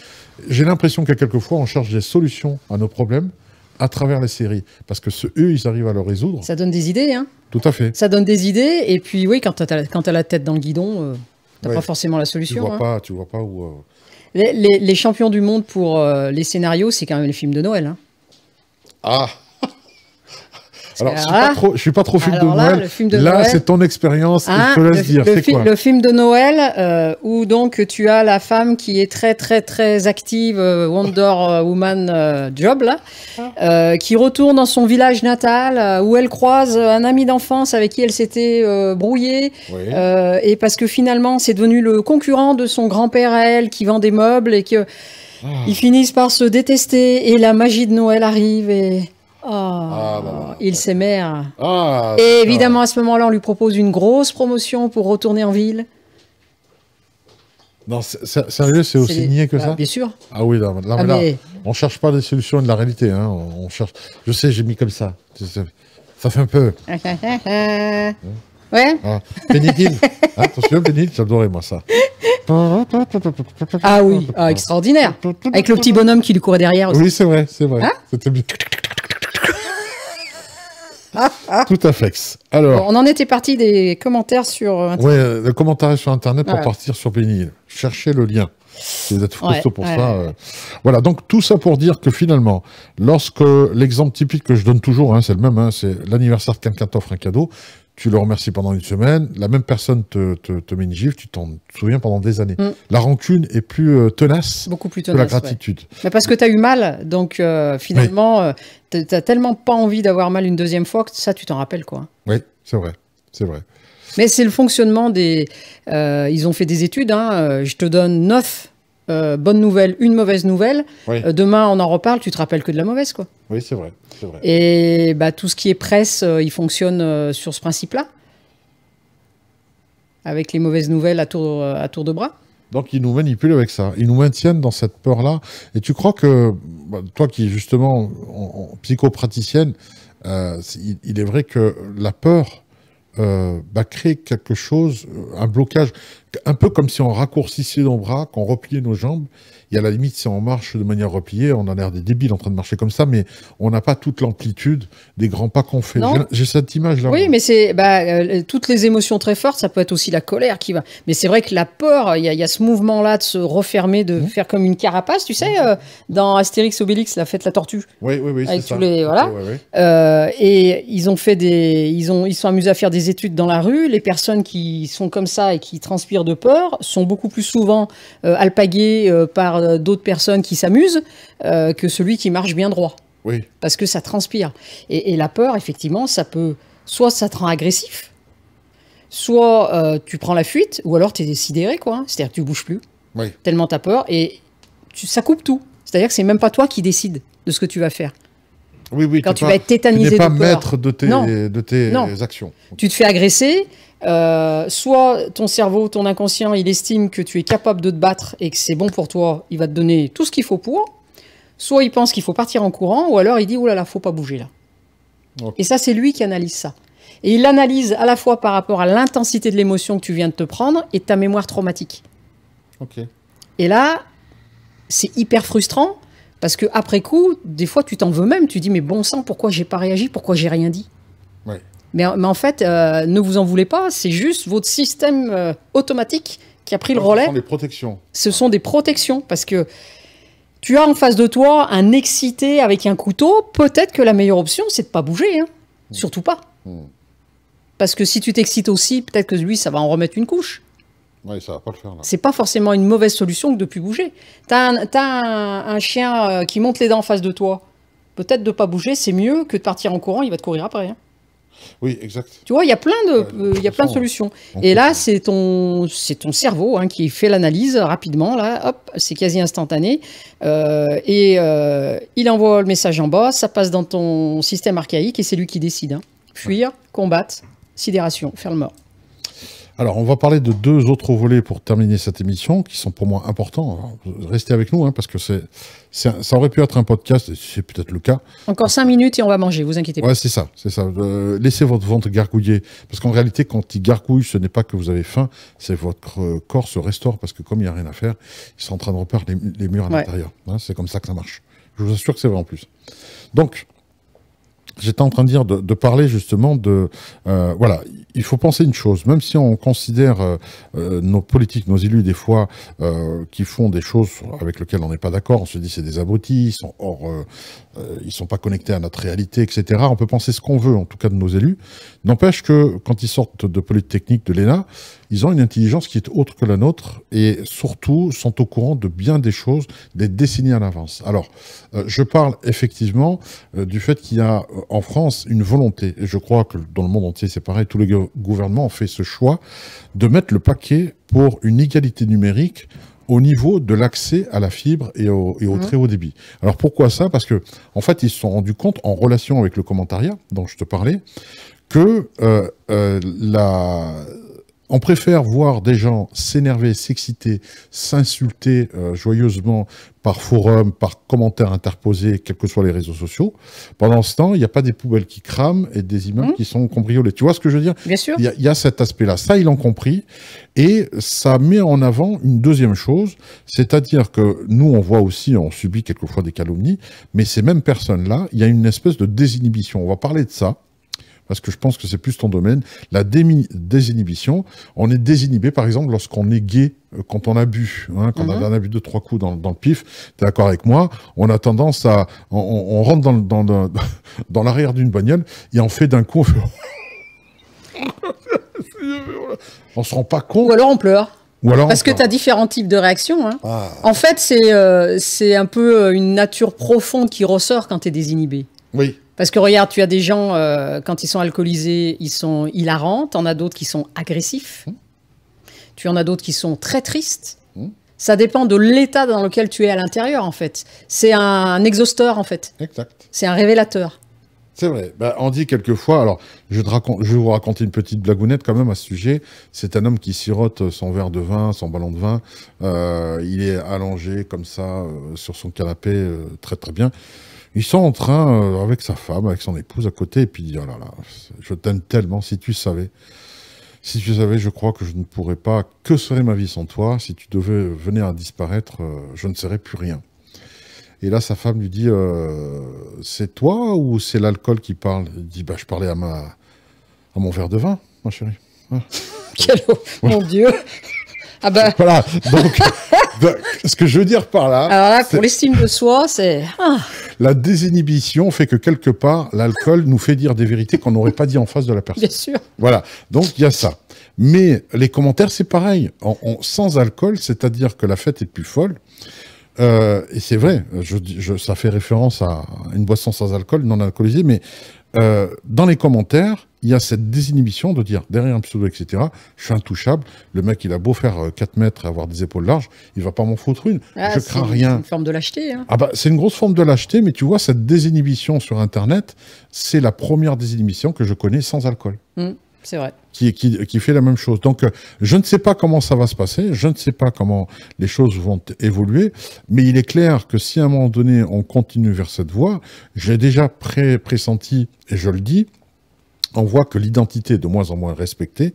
J'ai l'impression qu'à quelquefois, on cherche des solutions à nos problèmes à travers les séries, parce que ce, eux, ils arrivent à le résoudre. Ça donne des idées, hein Tout à fait. Ça donne des idées, et puis oui, quand t'as as la tête dans le guidon, tu euh, t'as pas forcément la solution. Hein. Tu vois pas, vois pas où. Euh. Les, champions du monde pour euh, les scénarios, c'est quand même les films de Noël. Hein. Ah alors, je ne suis pas trop film de Noël. là, c'est ton expérience. et je te laisse le, dire. Le, le film de Noël euh, où donc tu as la femme qui est très très très active, euh, Wonder euh, Woman job là, ah. qui retourne dans son village natal où elle croise un ami d'enfance avec qui elle s'était brouillée et parce que finalement c'est devenu le concurrent de son grand-père à elle qui vend des meubles et que ah. ils finissent par se détester et la magie de Noël arrive et Oh, ah, bah, bah, il bah. s'émère. Ah, et évidemment, à ce moment-là, on lui propose une grosse promotion pour retourner en ville. Non, sérieux, c'est aussi niais que ça Bien sûr. Ah oui, là, là, ah, on cherche pas des solutions de la réalité. Hein. On cherche... Je sais, j'ai mis comme ça. Ça fait un peu. ouais Ouais. (laughs) Attention, Pénitile, j'adorais moi ça. Ah oui, extraordinaire. Avec le petit bonhomme qui lui courait derrière Oui, c'est vrai, c'est vrai. Hein C'était (laughs) Tout à fait. Alors, on en était parti des commentaires sur euh, Internet. Oui, euh, le commentaires sur Internet pour partir sur bénil. Cherchez le lien. Vous êtes pour ça. Euh. Voilà, donc tout ça pour dire que finalement, lorsque l'exemple typique que je donne toujours, hein, c'est le même, hein, c'est l'anniversaire de quelqu'un offre un cadeau, tu le remercies pendant une semaine, la même personne te, te, te met une gifle, tu t'en souviens pendant des années. Mm. La rancune est plus euh, tenace, que la gratitude. Mais parce que tu as eu mal, donc euh, finalement, euh, t'as tu n'as tellement pas envie d'avoir mal une deuxième fois que ça, tu t'en rappelles. quoi. Oui, c'est vrai, c'est vrai. Mais c'est le fonctionnement des... ils ont fait des études, hein, je te donne neuf. Euh, bonne nouvelle, une mauvaise nouvelle, euh, demain on en reparle, tu te rappelles que de la mauvaise. quoi. Oui, c'est vrai, Et bah, tout ce qui est presse, euh, il fonctionne sur ce principe-là, avec les mauvaises nouvelles à tour, de bras. Donc ils nous manipulent avec ça, ils nous maintiennent dans cette peur-là. Et tu crois que, bah, toi qui es justement, en, psychopraticienne, il, est vrai que la peur euh, bah, créer quelque chose, euh, un blocage, un peu comme si on raccourcissait nos bras, qu'on repliait nos jambes et à la limite, si on marche de manière repliée, on a l'air des débiles en train de marcher comme ça, mais on n'a pas toute l'amplitude des grands pas qu'on fait. J'ai cette image-là. Oui, mais c'est bah, euh, toutes les émotions très fortes, ça peut être aussi la colère qui va. Mais c'est vrai que la peur, il y, a ce mouvement-là de se refermer, de mmh. faire comme une carapace, tu sais, mmh. euh, dans Astérix Obélix, la fête la tortue. Oui, oui, oui. ça. Euh, et ils ont fait des, ils ont, ils sont amusés à faire des études dans la rue. Les personnes qui sont comme ça et qui transpirent de peur sont beaucoup plus souvent alpaguées par euh, d'autres personnes qui s'amusent euh, que celui qui marche bien droit. Oui. Parce que ça transpire. Et, la peur, effectivement, ça peut. Soit ça te rend agressif, soit euh, tu prends la fuite, ou alors tu es décidéré, quoi. C'est-à-dire que tu bouges plus. Tellement tu peur. Et tu, ça coupe tout. C'est-à-dire que c'est même pas toi qui décides de ce que tu vas faire. Oui, Quand tu vas être tétanisé tu de pas peur. de tes, actions. Tu te fais agresser, euh, soit ton cerveau, ton inconscient, il estime que tu es capable de te battre et que c'est bon pour toi, il va te donner tout ce qu'il faut pour. Soit il pense qu'il faut partir en courant, ou alors il dit, oh là là, faut pas bouger là. Et ça, c'est lui qui analyse ça. Et il l'analyse à la fois par rapport à l'intensité de l'émotion que tu viens de te prendre et ta mémoire traumatique. Et là, c'est hyper frustrant parce que après coup, des fois, tu t'en veux même. Tu dis mais bon sang, pourquoi j'ai pas réagi Pourquoi j'ai rien dit ouais. Mais, en fait, euh, ne vous en voulez pas, c'est juste votre système euh, automatique qui a pris le relais. Ce sont des protections. Ce sont des protections parce que tu as en face de toi un excité avec un couteau. Peut-être que la meilleure option, c'est de pas bouger, hein. hmm. surtout pas. Hmm. Parce que si tu t'excites aussi, peut-être que lui, ça va en remettre une couche. Oui, ça va pas le faire. C'est pas forcément une mauvaise solution que de plus bouger. Tu un, as un, chien euh, qui monte les dents en face de toi. Peut-être de pas bouger, c'est mieux que de partir en courant, il va te courir après. Hein. Oui, exact. Tu vois, il y a plein de, euh, il y plein de solutions. Et là, euh, c'est ton, ton cerveau hein, qui fait l'analyse rapidement. Là, c'est quasi instantané. Euh, et il envoie le message en bas, ça passe dans ton système archaïque et c'est lui qui décide. Hein. Fuir, combattre, sidération, faire le mort. Alors, on va parler de deux autres volets pour terminer cette émission, qui sont pour moi importants. restez avec nous, hein, parce que c'est, ça aurait pu être un podcast, et c'est peut-être le cas. Encore cinq minutes et on va manger, vous inquiétez pas. Ouais, c'est ça, c'est ça. Euh, laissez votre ventre gargouiller, parce qu'en réalité, quand il gargouille, ce n'est pas que vous avez faim, c'est votre euh, corps se restaure, parce que comme il n'y a rien à faire, ils sont en train de repartir les, murs à l'intérieur. Hein, c'est comme ça que ça marche. Je vous assure que c'est vrai en plus. Donc, j'étais en train de dire de, parler justement de euh, voilà il faut penser une chose même si on considère euh, euh, nos politiques nos élus des fois qui font des choses avec lesquelles on n'est pas d'accord on se dit c'est des abrutis ils sont hors ils sont pas connectés à notre réalité etc on peut penser ce qu'on veut en tout cas de nos élus n'empêche que quand ils sortent de politique technique de l'ENA ils ont une intelligence qui est autre que la nôtre et surtout sont au courant de bien des choses des décennies à l'avance. Alors, euh, je parle effectivement euh, du fait qu'il y a euh, en France une volonté, et je crois que dans le monde entier c'est pareil, tous les gouvernements ont fait ce choix de mettre le paquet pour une égalité numérique au niveau de l'accès à la fibre et au, mmh. très haut débit. Alors pourquoi ça Parce que en fait, ils se sont rendus compte, en relation avec le commentariat dont je te parlais, que la, on préfère voir des gens s'énerver, s'exciter, s'insulter euh, joyeusement par forum, par commentaires interposés, quels que soient les réseaux sociaux. Pendant ce temps, il n'y a pas des poubelles qui crament et des immeubles mmh. qui sont cambriolés. Tu vois ce que je veux dire Bien sûr. Il y, y, a cet aspect-là. Ça, ils l'ont compris. Et ça met en avant une deuxième chose, c'est-à-dire que nous, on voit aussi, on subit quelquefois des calomnies, mais ces mêmes personnes-là, il y a une espèce de désinhibition. On va parler de ça parce que je pense que c'est plus ton domaine, la désinhibition. On est désinhibé, par exemple, lorsqu'on est gay, euh, quand on a bu, hein, quand on a mhm. bu deux, trois coups dans, le pif, tu es d'accord avec moi, on a tendance à... On, rentre dans, (laughs) dans, l'arrière d'une bagnole et on fait d'un coup... (laughs) On, se rend pas compte. Ou alors on pleure. Ou alors Parce que tu as différents types de réactions. Hein. Ah. En fait, c'est euh, un peu euh, une nature profonde qui ressort quand tu es désinhibé. Oui. Parce que regarde, tu as des gens, euh, quand ils sont alcoolisés, ils sont hilarants. en as d'autres qui sont agressifs. Mmh. Tu en as d'autres qui sont très tristes. Mmh. Ça dépend de l'état dans lequel tu es à l'intérieur, en fait. C'est un, exhausteur, en fait. Exact. C'est un révélateur. C'est vrai. on bah, dit quelquefois, alors je, je vais vous raconter une petite blagounette quand même à ce sujet. C'est un homme qui sirote son verre de vin, son ballon de vin. Euh, il est allongé comme ça euh, sur son canapé, très très bien. Ils sont en train, euh, avec sa femme, avec son épouse à côté, et puis il dit, oh là là, je t'aime tellement, si tu savais. Si tu savais, je crois que je ne pourrais pas, que serait ma vie sans toi Si tu devais venir à disparaître, euh, je ne serais plus rien. Et là, sa femme lui dit, euh, c'est toi ou c'est l'alcool qui parle Il dit, bah, je parlais à, ma, à mon verre de vin, ma chérie. Hein? (laughs) Quel... Mon Dieu (laughs) ah ben Voilà, donc (laughs) ce que je veux dire par là. Alors là, pour l'estime de soi, c'est. Ah. La désinhibition fait que quelque part, l'alcool nous fait dire des vérités qu'on n'aurait pas dit en face de la personne. Bien sûr. Voilà. Donc il y a ça. Mais les commentaires, c'est pareil. sans alcool, c'est-à-dire que la fête est plus folle. Euh, et c'est vrai, je, ça fait référence à une boisson sans alcool, non alcoolisée, mais euh, dans les commentaires, il y a cette désinhibition de dire derrière un pseudo, etc., je suis intouchable, le mec il a beau faire 4 euh, mètres et avoir des épaules larges, il va pas m'en foutre une, ah, je crains rien. C'est une forme de lâcheté. Hein. Ah bah, c'est une grosse forme de lâcheté, mais tu vois, cette désinhibition sur Internet, c'est la première désinhibition que je connais sans alcool. Hum, c'est vrai. Qui, qui, qui, fait la même chose. Donc, euh, je ne sais pas comment ça va se passer, je ne sais pas comment les choses vont évoluer, mais il est clair que si à un moment donné on continue vers cette voie, j'ai déjà pressenti, et je le dis, on voit que l'identité est de moins en moins respectée.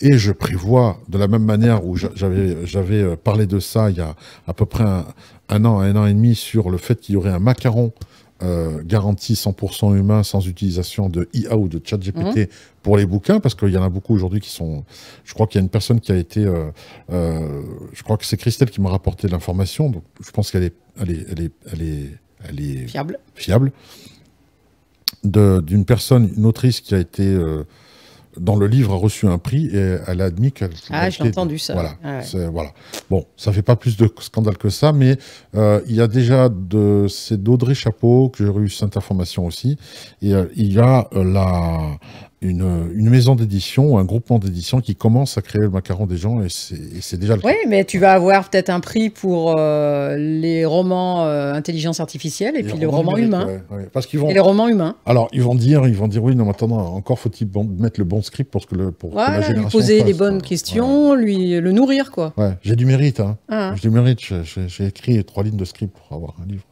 Et je prévois, de la même manière où j'avais euh, parlé de ça il y a à peu près un, an, un an et demi, sur le fait qu'il y aurait un macaron euh, garanti 100% humain sans utilisation de IA ou de ChatGPT GPT mhm. pour les bouquins, parce qu'il y en a beaucoup aujourd'hui qui sont. Je crois qu'il y a une personne qui a été. Euh, je crois que c'est Christelle qui m'a rapporté l'information, donc je pense qu'elle est, elle est, elle est, elle est fiable. fiable d'une personne, une autrice qui a été euh, dans le livre a reçu un prix et elle a admis qu'elle. Ah, je l'ai entendu ça. Ah voilà, Bon, ça fait pas plus de scandale que ça, mais euh, il y a déjà de c'est d'Audrey Chapeau que j'ai eu cette information aussi. Et euh, il y a la une, maison d'édition, un groupement d'édition qui commence à créer le macaron des gens et c'est déjà le Oui, mais tu vas avoir peut-être un prix pour euh, les romans euh, intelligence artificielle et puis les romans humains. Parce qu'ils vont. Et les romans humains. Alors ils vont dire, ils vont dire oui, non, mais attends, encore faut-il mettre le bon script pour que le pour la génération lui poser les bonnes questions, lui le nourrir quoi. Ouais, j'ai du mérite, hein. ah. J'ai du mérite. J'ai écrit trois lignes de script pour avoir un livre.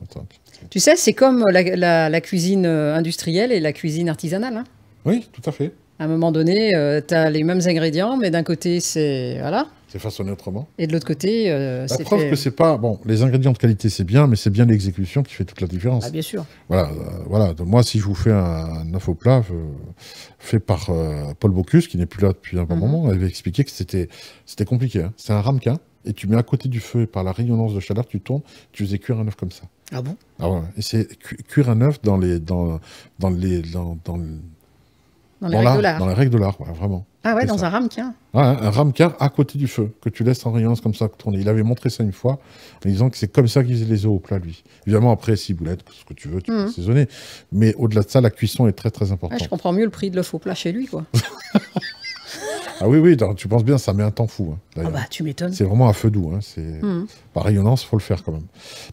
Tu sais, c'est comme la, cuisine euh, industrielle et la cuisine artisanale. Hein. Oui, tout à fait. À un moment donné, euh, tu as les mêmes ingrédients, mais d'un côté, c'est. Voilà. C'est façonné autrement. Et de l'autre côté, euh, c'est La preuve que euh, c'est pas. Bon, les ingrédients de qualité, c'est bien, mais c'est bien l'exécution qui fait toute la différence. Ah, bien sûr. Voilà. voilà. moi, si je vous fais un, œuf au plat fait par Paul Bocuse, qui n'est plus là depuis un mhm. moment, il avait expliqué que c'était compliqué. Hein. C'est un ramequin et tu mets à côté du feu et par la rayonnance de chaleur, tu tournes, tu faisais cuire un œuf comme ça. Ah bon Ah ouais. Et c'est cuire un œuf dans les dans dans les dans, dans les règles de l'art. de l'art, vraiment. Ah ouais, dans un ramequin. un ramequin à côté du feu, que tu laisses en rayonnance comme ça tourner. Il avait montré ça une fois, en disant que c'est comme ça qu'il faisait les œufs au plat, lui. Évidemment, après, ciboulette, ce que tu veux, tu peux mhm. saisonner. Mais au-delà de ça, la cuisson est très, très ah, importante. je comprends mieux le prix de l'œuf au plat chez lui, quoi. (laughs) Ah oui, oui, tu penses bien, ça met un temps fou. Hein, ah bah, tu m'étonnes. C'est vraiment à feu doux. Hein, mhm. Par rayonnance, il faut le faire quand même.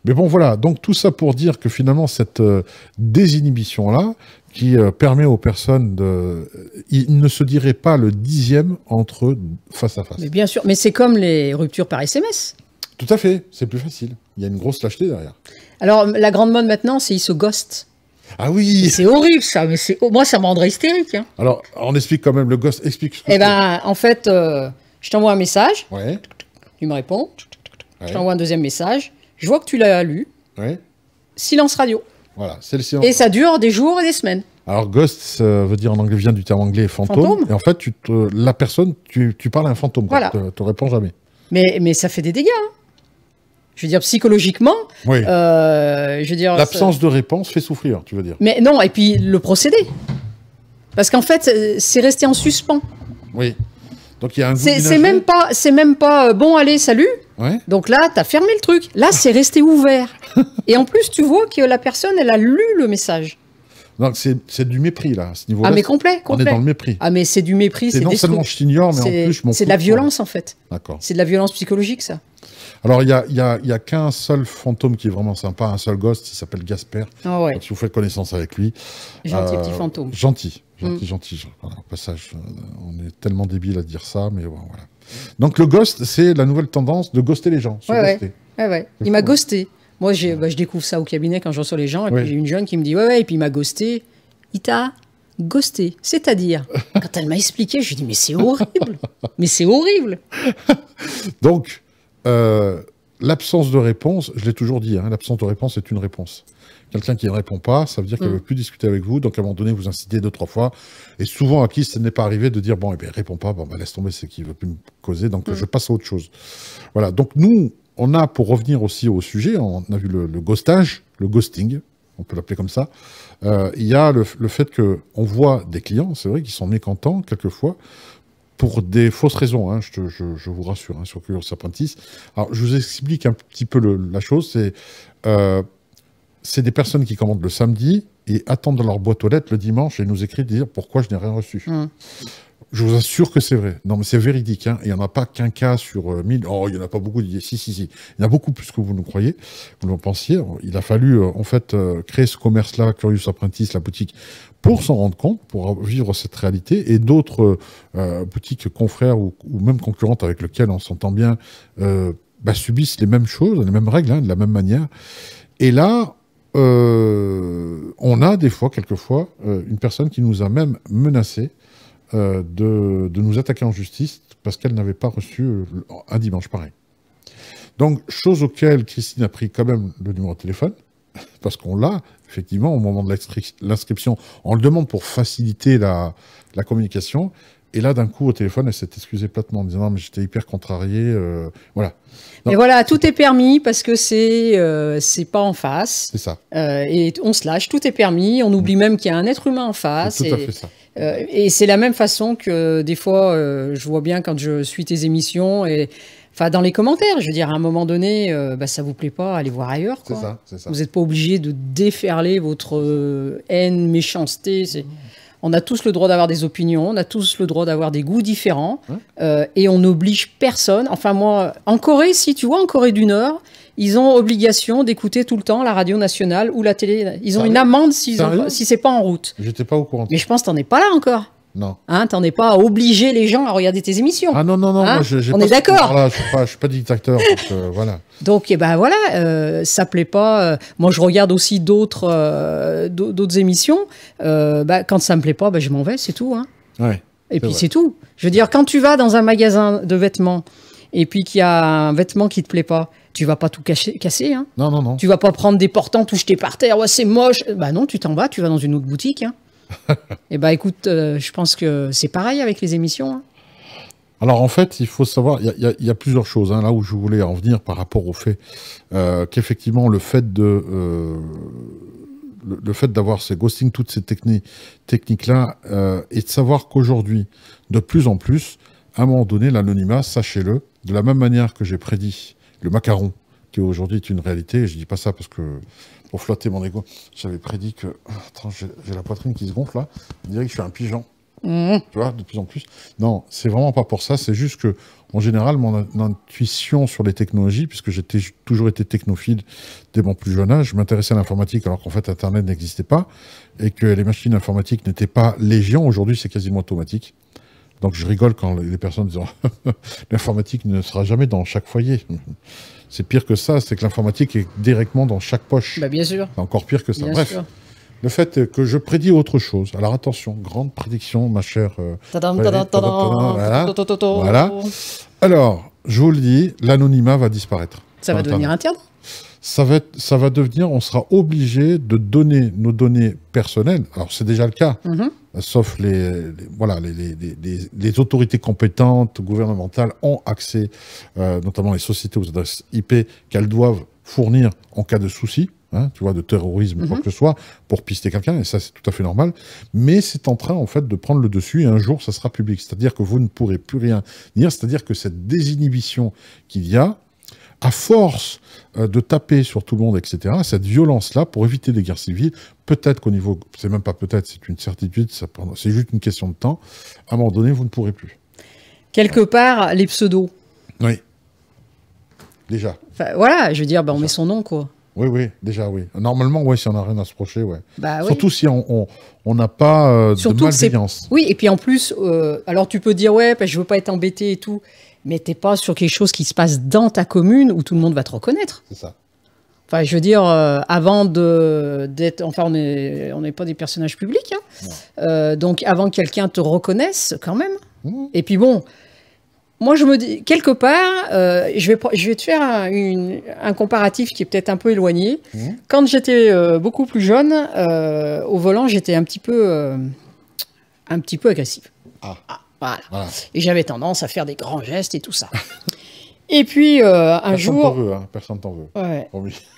Mais bon, voilà. Donc, tout ça pour dire que finalement, cette euh, désinhibition-là, qui euh, permet aux personnes de... Euh, ils ne se diraient pas le dixième entre eux face à face. Mais bien sûr, mais c'est comme les ruptures par SMS. Tout à fait, c'est plus facile. Il y a une grosse lâcheté derrière. Alors, la grande mode maintenant, c'est ils se ghostent. Ah oui C'est horrible ça, mais c'est... moi ça me rendrait hystérique. Hein. Alors, on explique quand même, le ghost explique. Ce que eh ben, en fait, euh, je t'envoie un message, ouais. tu me réponds, je t'envoie un deuxième message, je vois que tu l'as lu, ouais. silence radio. Voilà, Et ça dure des jours et des semaines. Alors ghost, ça veut dire en anglais, vient du terme anglais fantôme. Et en fait, tu la personne, tu, parles à un fantôme. Tu ne réponds jamais. Mais, mais ça fait des dégâts. Hein. Je veux dire, psychologiquement, oui. Euh, je veux dire... L'absence de réponse fait souffrir, tu veux dire. Mais non, et puis le procédé. Parce qu'en fait, c'est resté en suspens. Oui. Donc il y a un... C'est même pas, c'est même pas, euh, bon allez, salut. Donc là, tu as fermé le truc. Là, c'est resté ouvert. (laughs) Et en plus, tu vois que la personne, elle a lu le message. Donc c'est du mépris là, à ce niveau-là. Ah mais complet, complet. On est dans le mépris. Ah mais c'est du mépris, c'est non seulement je t'ignore, mais en plus je C'est de la violence en fait. D'accord. C'est de la violence psychologique ça. Alors il y a, a, qu'un seul fantôme qui est vraiment sympa, un seul ghost, il s'appelle Gasper. Oh, ouais. Si vous faites connaissance avec lui. Gentil euh, petit fantôme. Gentil, gentil, mm. gentil. passage, euh, on est tellement débile à dire ça, mais voilà. Donc le ghost, c'est la nouvelle tendance de ghoster les gens. Ouais, Ouais. il m'a hein. ghosté. Moi, bah, je découvre ça au cabinet quand je reçois les gens, et puis j'ai une jeune qui me dit Ouais, ouais, et puis il m'a ghosté. Il t'a ghosté. C'est-à-dire, (laughs) quand elle m'a expliqué, je lui dit Mais c'est horrible (laughs) Mais c'est horrible Donc, euh, l'absence de réponse, je l'ai toujours dit, hein, l'absence de réponse est une réponse. Quelqu'un qui ne répond pas, ça veut dire qu'il ne mm. veut plus discuter avec vous. Donc, à un moment donné, vous incitez deux, trois fois. Et souvent, à qui ce n'est pas arrivé de dire, bon, eh bien, répond pas, bon, bah, laisse tomber, c'est qu'il ne veut plus me causer. Donc, mm. je passe à autre chose. Voilà. Donc, nous, on a, pour revenir aussi au sujet, on a vu le, ghostage, le ghosting, on peut l'appeler comme ça. Euh, il y a le, fait fait qu'on voit des clients, c'est vrai, qui sont mécontents, quelquefois, pour des fausses raisons, hein, je, vous rassure, hein, sur Curious Apprentice. Alors, je vous explique un petit peu la chose, c'est... Euh, c'est des personnes qui commandent le samedi et attendent dans leur boîte aux lettres le dimanche et nous écrivent dire pourquoi je n'ai rien reçu. Mm. Je vous assure que c'est vrai. Non, mais c'est véridique. Hein. Il n'y en a pas qu'un cas sur 1000 euh, mille. Oh, il n'y en a pas beaucoup. Si, si, si. Il y en a beaucoup plus que vous nous croyez, vous nous pensiez. Il a fallu, euh, en fait, euh, créer ce commerce-là, Curious Apprentice, la boutique, pour s'en rendre compte, pour vivre cette réalité. Et d'autres boutiques confrères ou, même concurrentes avec lesquelles on s'entend bien bah, subissent les mêmes choses, les mêmes règles, hein, de la même manière. Et là, euh, on a des fois, quelquefois, euh, une personne qui nous a même menacé euh, de, nous attaquer en justice parce qu'elle n'avait pas reçu un dimanche pareil. Donc, chose auquel Christine a pris quand même le numéro de téléphone, (laughs) parce qu'on l'a, effectivement, au moment de l'inscription, on le demande pour faciliter la, la communication, et là, d'un coup, au téléphone, elle s'est excusée platement en disant Non, mais j'étais hyper contrariée. Euh, voilà. Mais voilà, tout est permis parce que c'est euh, c'est pas en face. C'est ça. Euh, et on se lâche, tout est permis. On mm. oublie même qu'il y a un être humain en face. Tout et, à fait ça. et c'est la même façon que des fois, je vois bien quand je suis tes émissions et. Enfin, dans les commentaires, je veux dire, à un moment donné, bah, ça ne vous plaît pas, allez voir ailleurs. C'est Ça, Vous n'êtes pas obligé de déferler votre haine, méchanceté. C'est. Mm. On a tous le droit d'avoir des opinions, on a tous le droit d'avoir des goûts différents, euh, et on n'oblige personne. Enfin, moi, en Corée, si tu vois, en Corée du Nord, ils ont obligation d'écouter tout le temps la radio nationale ou la télé. Ils ont une amende si, si c'est pas en route. J'étais pas au courant. Mais je pense que t'en es pas là encore. Non. Hein, t'en es pas à obliger les gens à regarder tes émissions. Ah non, non, non, moi, hein je, on est d'accord. Je suis pas, suis pas dictateur, donc euh, (laughs) voilà. Donc, et eh ben voilà, euh, ça plaît pas. Euh, moi, je regarde aussi d'autres d'autres émissions. Bah, quand ça me plaît pas, bah, je m'en vais, c'est tout. Hein. Ouais, et puis c'est tout. Je veux dire, quand tu vas dans un magasin de vêtements et puis qu'il y a un vêtement qui te plaît pas, tu vas pas tout casser. Hein. Non, non, non. Tu vas pas prendre des portants, jeter par terre, ouais, c'est moche. Bah non, tu t'en vas, tu vas dans une autre boutique. (laughs) eh bien, écoute, euh, je pense que c'est pareil avec les émissions. Hein. Alors en fait, il faut savoir, il y, a plusieurs choses, hein. là où je voulais en venir par rapport au fait euh, qu'effectivement le fait de... Euh, le, fait d'avoir ces ghosting, toutes ces techniques, techniques-là, et de savoir qu'aujourd'hui, de plus en plus, à un moment donné, l'anonymat, sachez-le, de la même manière que j'ai prédit le macaron, qui aujourd'hui est une réalité, et je ne dis pas ça parce que pour flotter mon ego. J'avais prédit que. Attends, j'ai la poitrine qui se gonfle là. On dirait que je suis un pigeon. Mmh. Tu vois, de plus en plus. Non, c'est vraiment pas pour ça. C'est juste que, en général, mon intuition sur les technologies, puisque j'ai toujours été technophile dès mon plus jeune âge, je m'intéressais à l'informatique alors qu'en fait Internet n'existait pas et que les machines informatiques n'étaient pas légion. Aujourd'hui, c'est quasiment automatique. Donc je rigole quand les personnes disent (laughs) l'informatique ne sera jamais dans chaque foyer. C'est pire que ça, c'est que l'informatique est directement dans chaque poche. Bah, bien sûr. C'est encore pire que ça. Bref. Le fait que je prédis autre chose. Alors attention, grande prédiction, ma chère. voilà. Alors, je vous le dis, l'anonymat va disparaître. Ça va devenir tiers. ça va, ça va devenir, on sera obligé de donner nos données personnelles. Alors c'est déjà le cas, mhm. sauf les, voilà les, autorités compétentes gouvernementales ont accès, euh, notamment les sociétés aux adresses IP qu'elles doivent fournir en cas de souci. Hein, tu vois, de terrorisme ou quoi mhm. que ce soit, pour pister quelqu'un, et ça c'est tout à fait normal, mais c'est en train en fait de prendre le dessus, et un jour ça sera public, c'est-à-dire que vous ne pourrez plus rien dire, c'est-à-dire que cette désinhibition qu'il y a, à force euh, de taper sur tout le monde, etc., cette violence-là, pour éviter des guerres civiles, peut-être qu'au niveau, c'est même pas peut-être, c'est une certitude, c'est juste une question de temps, à un moment donné, vous ne pourrez plus. Quelque part, les pseudos. Oui. Déjà. voilà, je veux dire, ben, on met son nom, quoi. Oui, oui, déjà, oui. Normalement, oui, si on n'a rien à se procher, ouais. Bah Surtout si on n'a pas euh, de malveillance. Oui, et puis en plus, euh, alors tu peux dire, ouais, je ne je veux pas être embêté et tout mais t'es pas sur quelque chose qui se passe dans ta commune où tout le monde va te reconnaître. C'est ça. Enfin, je veux dire, euh, avant avant d'être, enfin, on n'est pas des personnages publics, hein. euh, donc avant que quelqu'un te reconnaisse, quand même. Mmh. Et puis bon, moi je me dis quelque part, euh, je vais je vais te faire un, un comparatif qui est peut-être un peu éloigné. Mmh. Quand j'étais beaucoup plus jeune, au volant, j'étais un petit peu, un petit peu agressif. Ah, ah. Et j'avais tendance à faire des grands gestes et tout ça. Et puis euh, un jour, veut, hein. personne t'en veut. Ouais.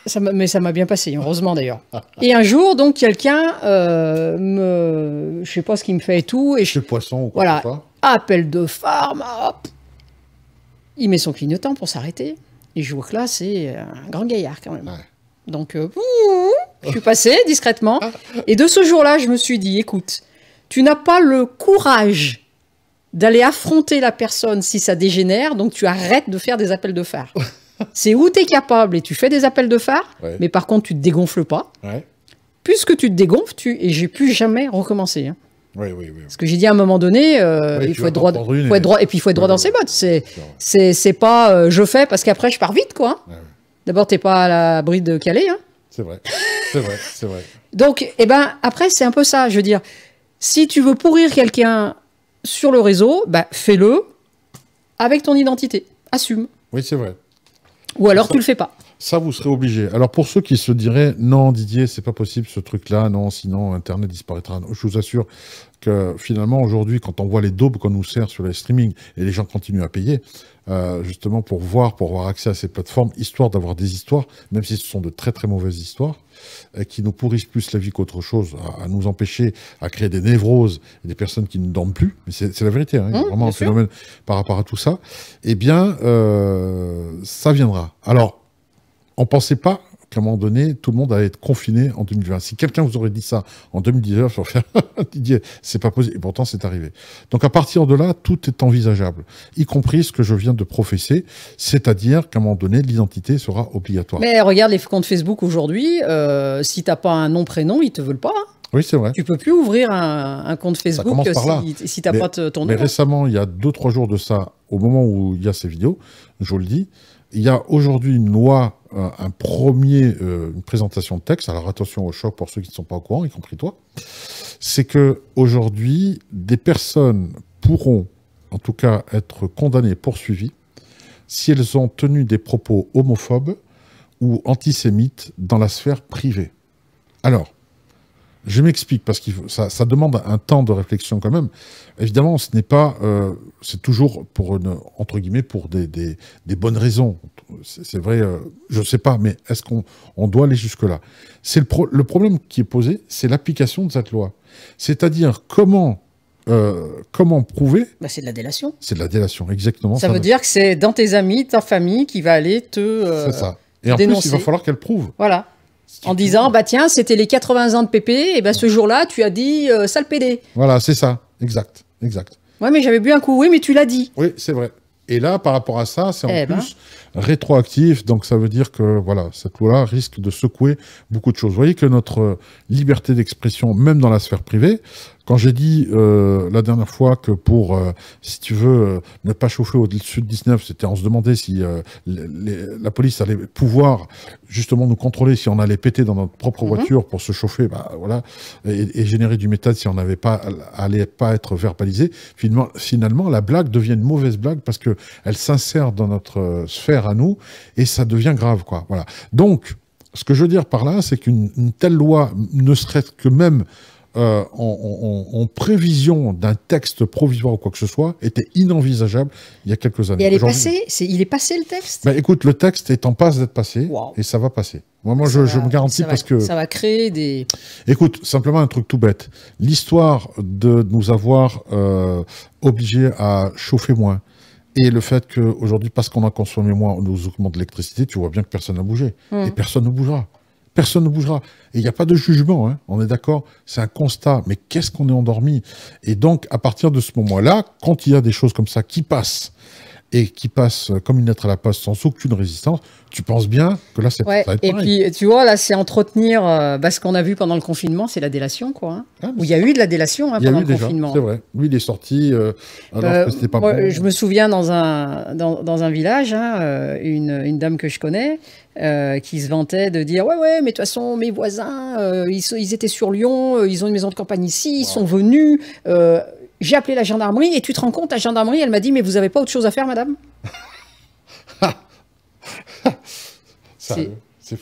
ça mais ça m'a bien passé, heureusement d'ailleurs. et un jour, donc quelqu'un euh, me, je sais pas ce qu'il me fait et tout, et je, le poisson ou quoi voilà, appel de farm, hop. Il met son clignotant pour s'arrêter. Et je vois que là, c'est euh, un grand gaillard quand même. Donc, euh, je suis passé discrètement. Et de ce jour-là, je me suis dit, écoute, tu n'as pas le courage d'aller affronter la personne si ça dégénère, donc tu arrêtes de faire des appels de phare. (laughs) c'est où tu es capable et tu fais des appels de phare, mais par contre, tu te dégonfles pas. Puisque tu te dégonfles, tu... et j'ai plus jamais recommencer. Hein. Oui, oui, oui. Parce que j'ai dit à un moment donné, euh, il faut être, droit, et puis il faut être droit dans ses bottes. C'est, c'est, pas euh, je fais parce qu'après je pars vite, quoi. tu D'abord, t'es pas à l'abri de Calais. Hein. C'est vrai, c'est vrai, c'est vrai. Donc, eh ben, après, c'est un peu ça. Je veux dire, si tu veux pourrir quelqu'un sur le réseau, bah, fais-le avec ton identité. Assume. Oui, c'est vrai. Ou alors tu le fais pas. Ça, vous serez obligé. Alors pour ceux qui se diraient non, Didier, c'est pas possible ce truc-là, non, sinon Internet disparaîtra. Je vous assure que finalement aujourd'hui, quand on voit les daubes qu'on nous sert sur les streaming et les gens continuent à payer, euh, justement pour voir, pour avoir accès à ces plateformes, histoire d'avoir des histoires, même si ce sont de très très mauvaises histoires, euh, qui nous pourrissent plus la vie qu'autre chose, à, nous empêcher, à créer des névroses, des personnes qui ne dorment plus, mais c'est la vérité, hein. il y a mmh, vraiment un phénomène par rapport à tout ça, eh bien, euh, ça viendra. Alors, on pensait pas, qu'à un moment donné, tout le monde va être confiné en 2020. Si quelqu'un vous aurait dit ça en 2019, je faire (laughs) Didier, c'est pas possible. Et pourtant, c'est arrivé. Donc à partir de là, tout est envisageable, y compris ce que je viens de professer, c'est-à-dire qu'à un moment donné, l'identité sera obligatoire. Mais regarde les comptes Facebook aujourd'hui, euh, si t'as pas un nom prénom, ils te veulent pas. Hein. oui, c'est vrai. Tu peux plus ouvrir un, compte Facebook si, si t'as pas ton nom. Mais récemment, il y a deux trois jours de ça, au moment où il y a ces vidéos, je vous le dis, il y a aujourd'hui une loi, euh, un, premier, euh, une présentation de texte. Alors attention au choc pour ceux qui ne sont pas au courant, y compris toi. C'est que aujourd'hui, des personnes pourront, en tout cas, être condamnées, poursuivies, si elles ont tenu des propos homophobes ou antisémites dans la sphère privée. Alors, je m'explique, parce que ça, ça, demande un temps de réflexion quand même. Évidemment, ce n'est pas... Euh, c'est toujours, pour une, entre guillemets, pour des, bonnes raisons. C'est vrai, euh, je ne sais pas, mais est-ce qu'on on doit aller jusque-là C'est le, problème qui est posé, c'est l'application de cette loi. C'est-à-dire comment... Euh, comment prouver bah, C'est de la délation. C'est de la délation, exactement. Ça, veut dire que c'est dans tes amis, ta famille qui va aller te. c'est ça. Et en plus, il va falloir qu'elle prouve. Voilà. En disant, bah tiens, c'était les 80 ans de Pépé, et ben ce jour-là, tu as dit euh, sale PD. Voilà, c'est ça, exact, exact. Ouais, mais j'avais bu un coup, oui, mais tu l'as dit. Oui, c'est vrai. Et là, par rapport à ça, c'est en eh ben. plus rétroactif. Donc ça veut dire que voilà, cette loi-là risque de secouer beaucoup de choses. Vous voyez que notre euh, liberté d'expression, même dans la sphère privée, quand j'ai dit euh, la dernière fois que pour, euh, si tu veux, ne pas chauffer au-dessus de 19, c'était en se demandait si la police allait pouvoir justement nous contrôler si on allait péter dans notre propre mhm. voiture pour se chauffer, bah, voilà, et, générer du méthane si on n'avait pas allait pas être verbalisé. Finalement, finalement, la blague devient une mauvaise blague parce que elle s'insère dans notre sphère à nous, et ça devient grave, quoi. Voilà. Donc, ce que je veux dire par là, c'est qu'une telle loi, ne serait que même euh, en, prévision d'un texte provisoire ou quoi que ce soit, était inenvisageable il y a quelques années. Et est passée Il est passé le texte ben, Écoute, le texte est en passe d'être passé, et ça va passer. Moi, moi je, me garantis parce que... Ça va créer des... Écoute, simplement un truc tout bête. L'histoire de nous avoir obligé euh, obligés à chauffer moins, et le fait qu'aujourd'hui, parce qu'on a consommé moins, on nous augmente l'électricité, tu vois bien que personne n'a bougé. Hmm. Et personne ne bougera. Personne ne bougera. Et il n'y a pas de jugement, hein. on est d'accord C'est un constat. Mais qu'est-ce qu'on est endormi Et donc, à partir de ce moment-là, quand il y a des choses comme ça qui passent, et qui passe comme une lettre à la poste sans aucune résistance, tu penses bien que là, c'est ouais, très Et puis, tu vois, là, c'est entretenir euh, bah, ce qu'on a vu pendant le confinement, c'est la délation, quoi. Hein. Ah, où il y a eu de la délation hein, pendant le déjà, confinement. C'est vrai. Lui, il est sorti euh, alors euh, pas Je me souviens dans un, dans, dans un village, hein, une, une, dame que je connais, qui se vantait de dire Ouais, ouais, mais de toute façon, mes voisins, ils, ils, étaient sur Lyon, ils ont une maison de campagne ici, ils sont venus j'ai appelé la gendarmerie et tu te rends compte, la gendarmerie, elle m'a dit, mais vous n'avez pas autre chose à faire, madame (laughs)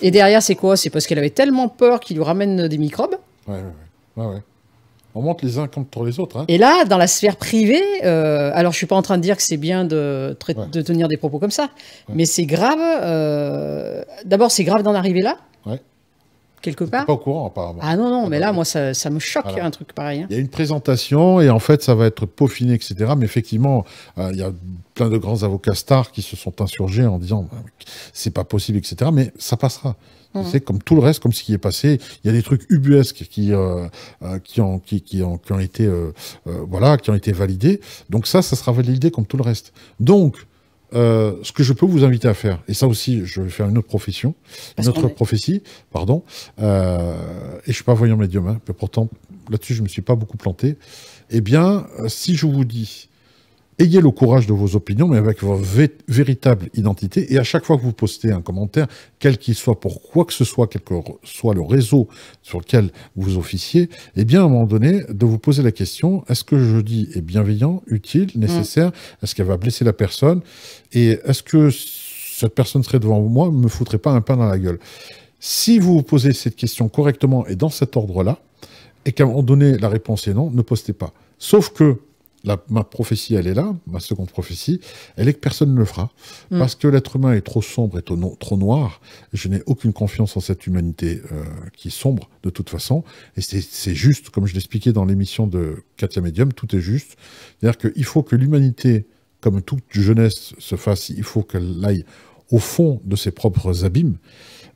Et derrière, c'est quoi C'est parce qu'elle avait tellement peur qu'il lui ramène des microbes. Ouais, ouais, ouais. On monte les uns contre les autres. Hein. Et là, dans la sphère privée, euh, alors je suis pas en train de dire que c'est bien de, de, tenir des propos comme ça, mais c'est grave. Euh, d'abord, c'est grave d'en arriver là quelque part. Pas au courant, apparemment. Ah non, non, ah mais bah là, moi, ça, me choque un truc pareil. Hein. Il y a une présentation et en fait, ça va être peaufiné, etc. Mais effectivement, euh, il y a plein de grands avocats stars qui se sont insurgés en disant bah, c'est pas possible, etc. Mais ça passera. C'est mmh. comme tout le reste, comme ce qui est passé. Il y a des trucs ubuesques qui euh, euh, qui ont qui, ont été voilà qui ont été validés. Donc ça, ça sera validé comme tout le reste. Donc euh, ce que je peux vous inviter à faire, et ça aussi, je vais faire une autre profession, une autre prophétie, pardon, euh, et je suis pas voyant médium, hein, mais pourtant, là-dessus, je me suis pas beaucoup planté. Eh bien, euh, si je vous dis Ayez le courage de vos opinions, mais avec votre véritable identité. Et à chaque fois que vous postez un commentaire, quel qu'il soit, pour quoi que ce soit, quel que soit le réseau sur lequel vous officiez, eh bien, à un moment donné, de vous poser la question, est-ce que je dis est bienveillant, utile, mm. nécessaire Est-ce qu'elle va blesser la personne Et est-ce que cette personne serait devant moi, ne me foutrait pas un pain dans la gueule Si vous vous posez cette question correctement et dans cet ordre-là, et qu'à un moment donné, la réponse est non, ne postez pas. Sauf que ma prophétie, elle est là, ma seconde prophétie, elle est que personne ne le fera. Mm. Parce que l'être humain est trop sombre et trop noir. Je n'ai aucune confiance en cette humanité euh, qui est sombre, de toute façon. Et c'est juste, comme je l'expliquais dans l'émission de Katia Medium, tout est juste. C'est-à-dire qu'il faut que l'humanité, comme toute jeunesse se fasse, il faut qu'elle aille au fond de ses propres abîmes.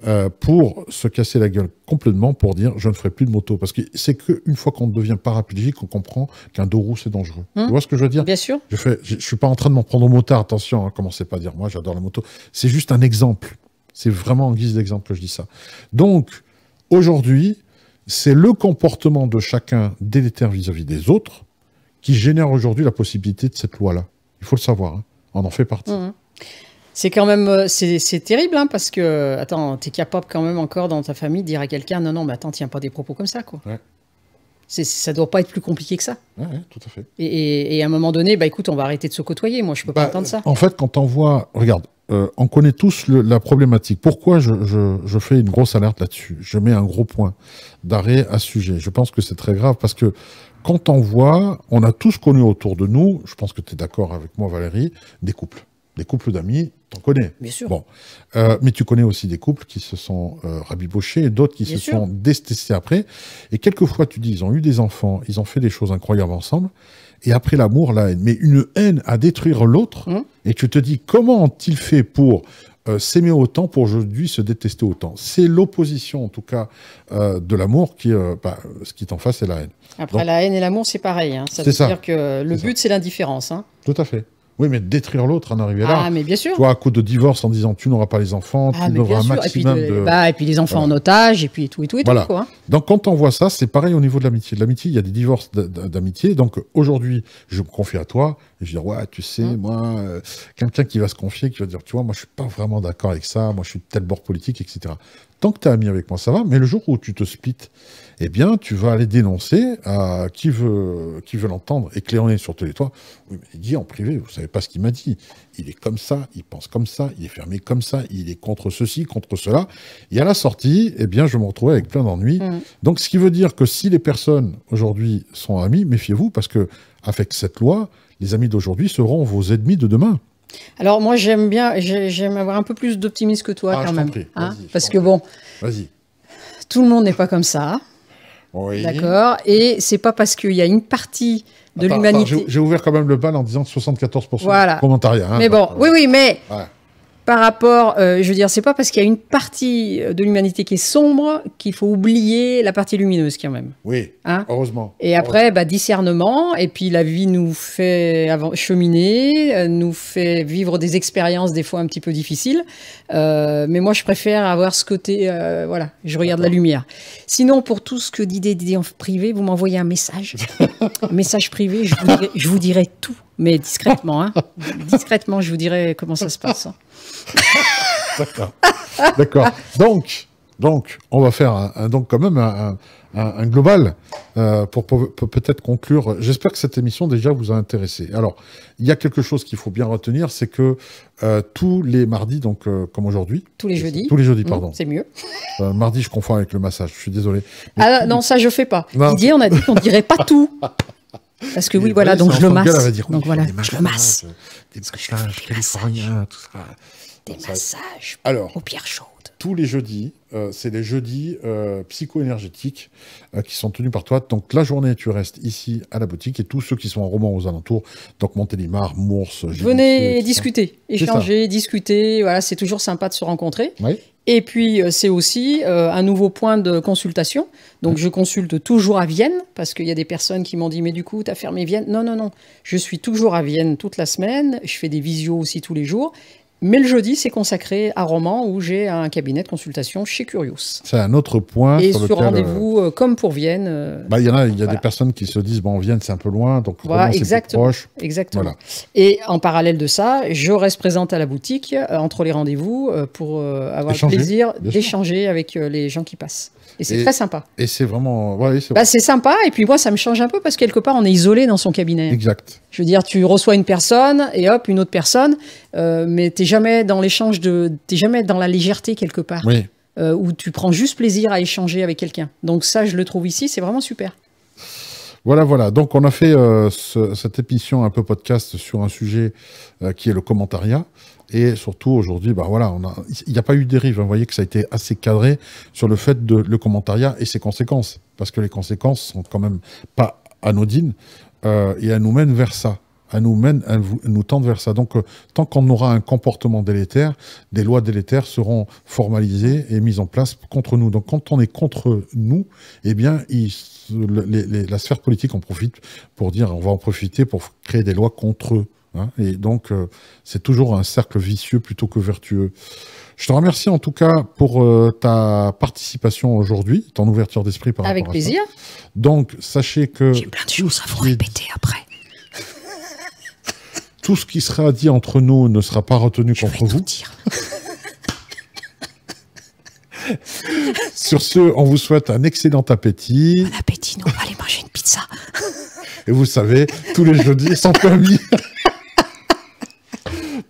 Euh, pour se casser la gueule complètement pour dire je ne ferai plus de moto. Parce que c'est qu'une fois qu'on devient paraplégique, on comprend qu'un dos roux c'est dangereux. Hum. Tu vois ce que je veux dire Bien sûr. Je ne suis pas en train de m'en prendre au motard, attention, hein, commencez pas à dire moi j'adore la moto. C'est juste un exemple. C'est vraiment en guise d'exemple que je dis ça. Donc, aujourd'hui, c'est le comportement de chacun délétère vis-à-vis des autres qui génère aujourd'hui la possibilité de cette loi-là. Il faut le savoir, hein. on en fait partie. Hum. C'est quand même, euh, c'est terrible, hein, parce que, euh, attends, t'es capable quand même encore dans ta famille de dire à quelqu'un, non, non, mais attends, tiens pas des propos comme ça, quoi. Ouais. Ça doit pas être plus compliqué que ça. tout à fait. Et, à un moment donné, bah écoute, on va arrêter de se côtoyer. Moi, je peux pas attendre bah, ça. En fait, quand on voit, regarde, euh, on connaît tous la problématique. Pourquoi je, je, fais une grosse alerte là-dessus Je mets un gros point d'arrêt à ce sujet. Je pense que c'est très grave parce que quand on voit, on a tous connu autour de nous, je pense que tu es d'accord avec moi Valérie, des couples, des couples d'amis T'en connais. Bien euh, mais tu connais aussi des couples qui se sont euh, rabibochés et d'autres qui se sont détestés après. Et quelquefois, tu dis, ils ont eu des enfants, ils ont fait des choses incroyables ensemble. Et après l'amour, la haine. Mais une haine à détruire l'autre. Mmh. Et tu te dis, comment ont-ils fait pour euh, s'aimer autant pour aujourd'hui se détester autant C'est l'opposition, en tout cas, de l'amour qui, bah, ce qui t'en face, c'est la haine. Après, la haine et l'amour, c'est pareil. Hein. Ça veut dire que le but, c'est l'indifférence. Hein. Tout à fait. Oui, mais détruire l'autre, en arrivant là. Ah, mais bien sûr. Toi, à coup de divorce, en disant tu n'auras pas les enfants, ah, tu n'auras un maximum et de... Bah, et puis les enfants en otage, et puis tout et tout voilà. Donc quand on voit ça, c'est pareil au niveau de l'amitié. De l'amitié, il y a des divorces d'amitié. Donc aujourd'hui, je me confie à toi, et je dis, ouais, tu sais, hein. moi, euh, quelqu'un qui va se confier, qui va dire, tu vois, moi, je suis pas vraiment d'accord avec ça, moi, je suis de tel bord politique, etc. Tant que tu es ami avec moi, ça va, mais le jour où tu te splits eh bien, tu vas aller dénoncer à qui veut, qui veut l'entendre et sur tous les toits. Oui, il dit en privé, vous ne savez pas ce qu'il m'a dit. Il est comme ça, il pense comme ça, il est fermé comme ça, il est contre ceci, contre cela. Et à la sortie, eh bien, je me retrouvais avec plein d'ennuis. Mm. Donc, ce qui veut dire que si les personnes aujourd'hui sont amies, méfiez-vous parce que avec cette loi, les amis d'aujourd'hui seront vos ennemis de demain. Alors moi j'aime bien, j'aime avoir un peu plus d'optimisme que toi ah, quand même, hein, parce que bon, vas-y tout le monde n'est pas comme ça. D'accord. Et c'est pas parce qu'il y a une partie de l'humanité. J'ai ouvert quand même le bal en disant 74% voilà. de commentariat. Hein, mais bon, euh, oui, oui, mais par rapport, euh, je veux dire, c'est pas parce qu'il y a une partie euh, de l'humanité qui est sombre qu'il faut oublier la partie lumineuse quand même. Oui, hein heureusement. Et après, bah, discernement, et puis la vie nous fait cheminer, euh, nous fait vivre des expériences des fois un petit peu difficiles, mais moi je préfère avoir ce côté, voilà, je regarde la lumière. Sinon, pour tout ce que d'idées d'idées en privé, vous m'envoyez un message, (laughs) message privé, je vous dirai, je vous dirai tout mais discrètement. Hein. Discrètement, je vous dirai comment ça se passe. Hein. (laughs) D'accord. D'accord. Donc, donc, on va faire un, donc quand même un, global euh, pour, peut-être conclure. J'espère que cette émission déjà vous a intéressé. Alors, il y a quelque chose qu'il faut bien retenir, c'est que euh, tous les mardis, donc euh, comme aujourd'hui, tous les jeudis, tous les jeudis, pardon, mmh, c'est mieux. mardi, je confonds avec le massage. Je suis désolé. Ah non, ça je fais pas. on a dit qu'on dirait pas tout. (laughs) Parce que oui, voilà, donc je le masse. Donc voilà, je le masse. Des maquillages californiens, tout ça. Des Alors, aux pierres chaudes. Tous les jeudis, euh, c'est des jeudis euh, psycho-énergétiques euh, qui sont tenus par toi. Donc la journée, tu restes ici à la boutique et tous ceux qui sont en roman aux alentours, donc Montélimar, Mours, venez discuter, échanger, discuter. Voilà, c'est toujours sympa de se rencontrer. Et puis c'est aussi un nouveau point de consultation. Donc ah. je consulte toujours à Vienne parce qu'il y a des personnes qui m'ont dit mais du coup tu as fermé Vienne. Non non non, je suis toujours à Vienne toute la semaine. Je fais des visios aussi tous les jours mais le jeudi, c'est consacré à Romans, où j'ai un cabinet de consultation chez Curious. C'est un autre point. Et sur, rendez-vous, euh, euh, comme pour Vienne. Euh, bah, il y a, il y a des personnes qui se disent, bon, Vienne, c'est un peu loin, donc voilà, c'est plus proche. Exactement. Et en parallèle de ça, je reste présente à la boutique entre les rendez-vous pour avoir le plaisir d'échanger avec les gens qui passent. Et c'est très sympa. Et c'est vraiment. Bah, c'est sympa. Et puis moi, ça me change un peu parce que quelque part, on est isolé dans son cabinet. Exact. Je veux dire, tu reçois une personne et hop, une autre personne, mais t'es jamais dans l'échange de, t'es jamais dans la légèreté quelque part, euh, où tu prends juste plaisir à échanger avec quelqu'un. Donc ça, je le trouve ici, c'est vraiment super. Voilà, voilà. Donc on a fait euh, cette émission un peu podcast sur un sujet euh, qui est le commentariat. Et surtout aujourd'hui, bah voilà, il n'y a pas eu de dérive. Hein. Vous voyez que ça a été assez cadré sur le fait de le commentariat et ses conséquences, parce que les conséquences sont quand même pas anodines et elles nous mènent vers ça à nous mène, nous tend vers ça. Donc, euh, tant qu'on aura un comportement délétère, des lois délétères seront formalisées et mises en place contre nous. Donc, quand on est contre nous, eh bien, la sphère politique en profite pour dire on va en profiter pour créer des lois contre eux. Hein. Et donc, euh, c'est toujours un cercle vicieux plutôt que vertueux. Je te remercie en tout cas pour euh, ta participation aujourd'hui, ton ouverture d'esprit par Avec rapport plaisir. à ça. Avec plaisir. Donc, sachez que... J'ai plein de choses à vous répéter après tout ce qui sera dit entre nous ne sera pas retenu Je contre vous. (laughs) Sur ce, on vous souhaite un excellent appétit. Bon appétit, non, on manger une pizza. Et vous savez, tous les jeudis, sans permis. (laughs)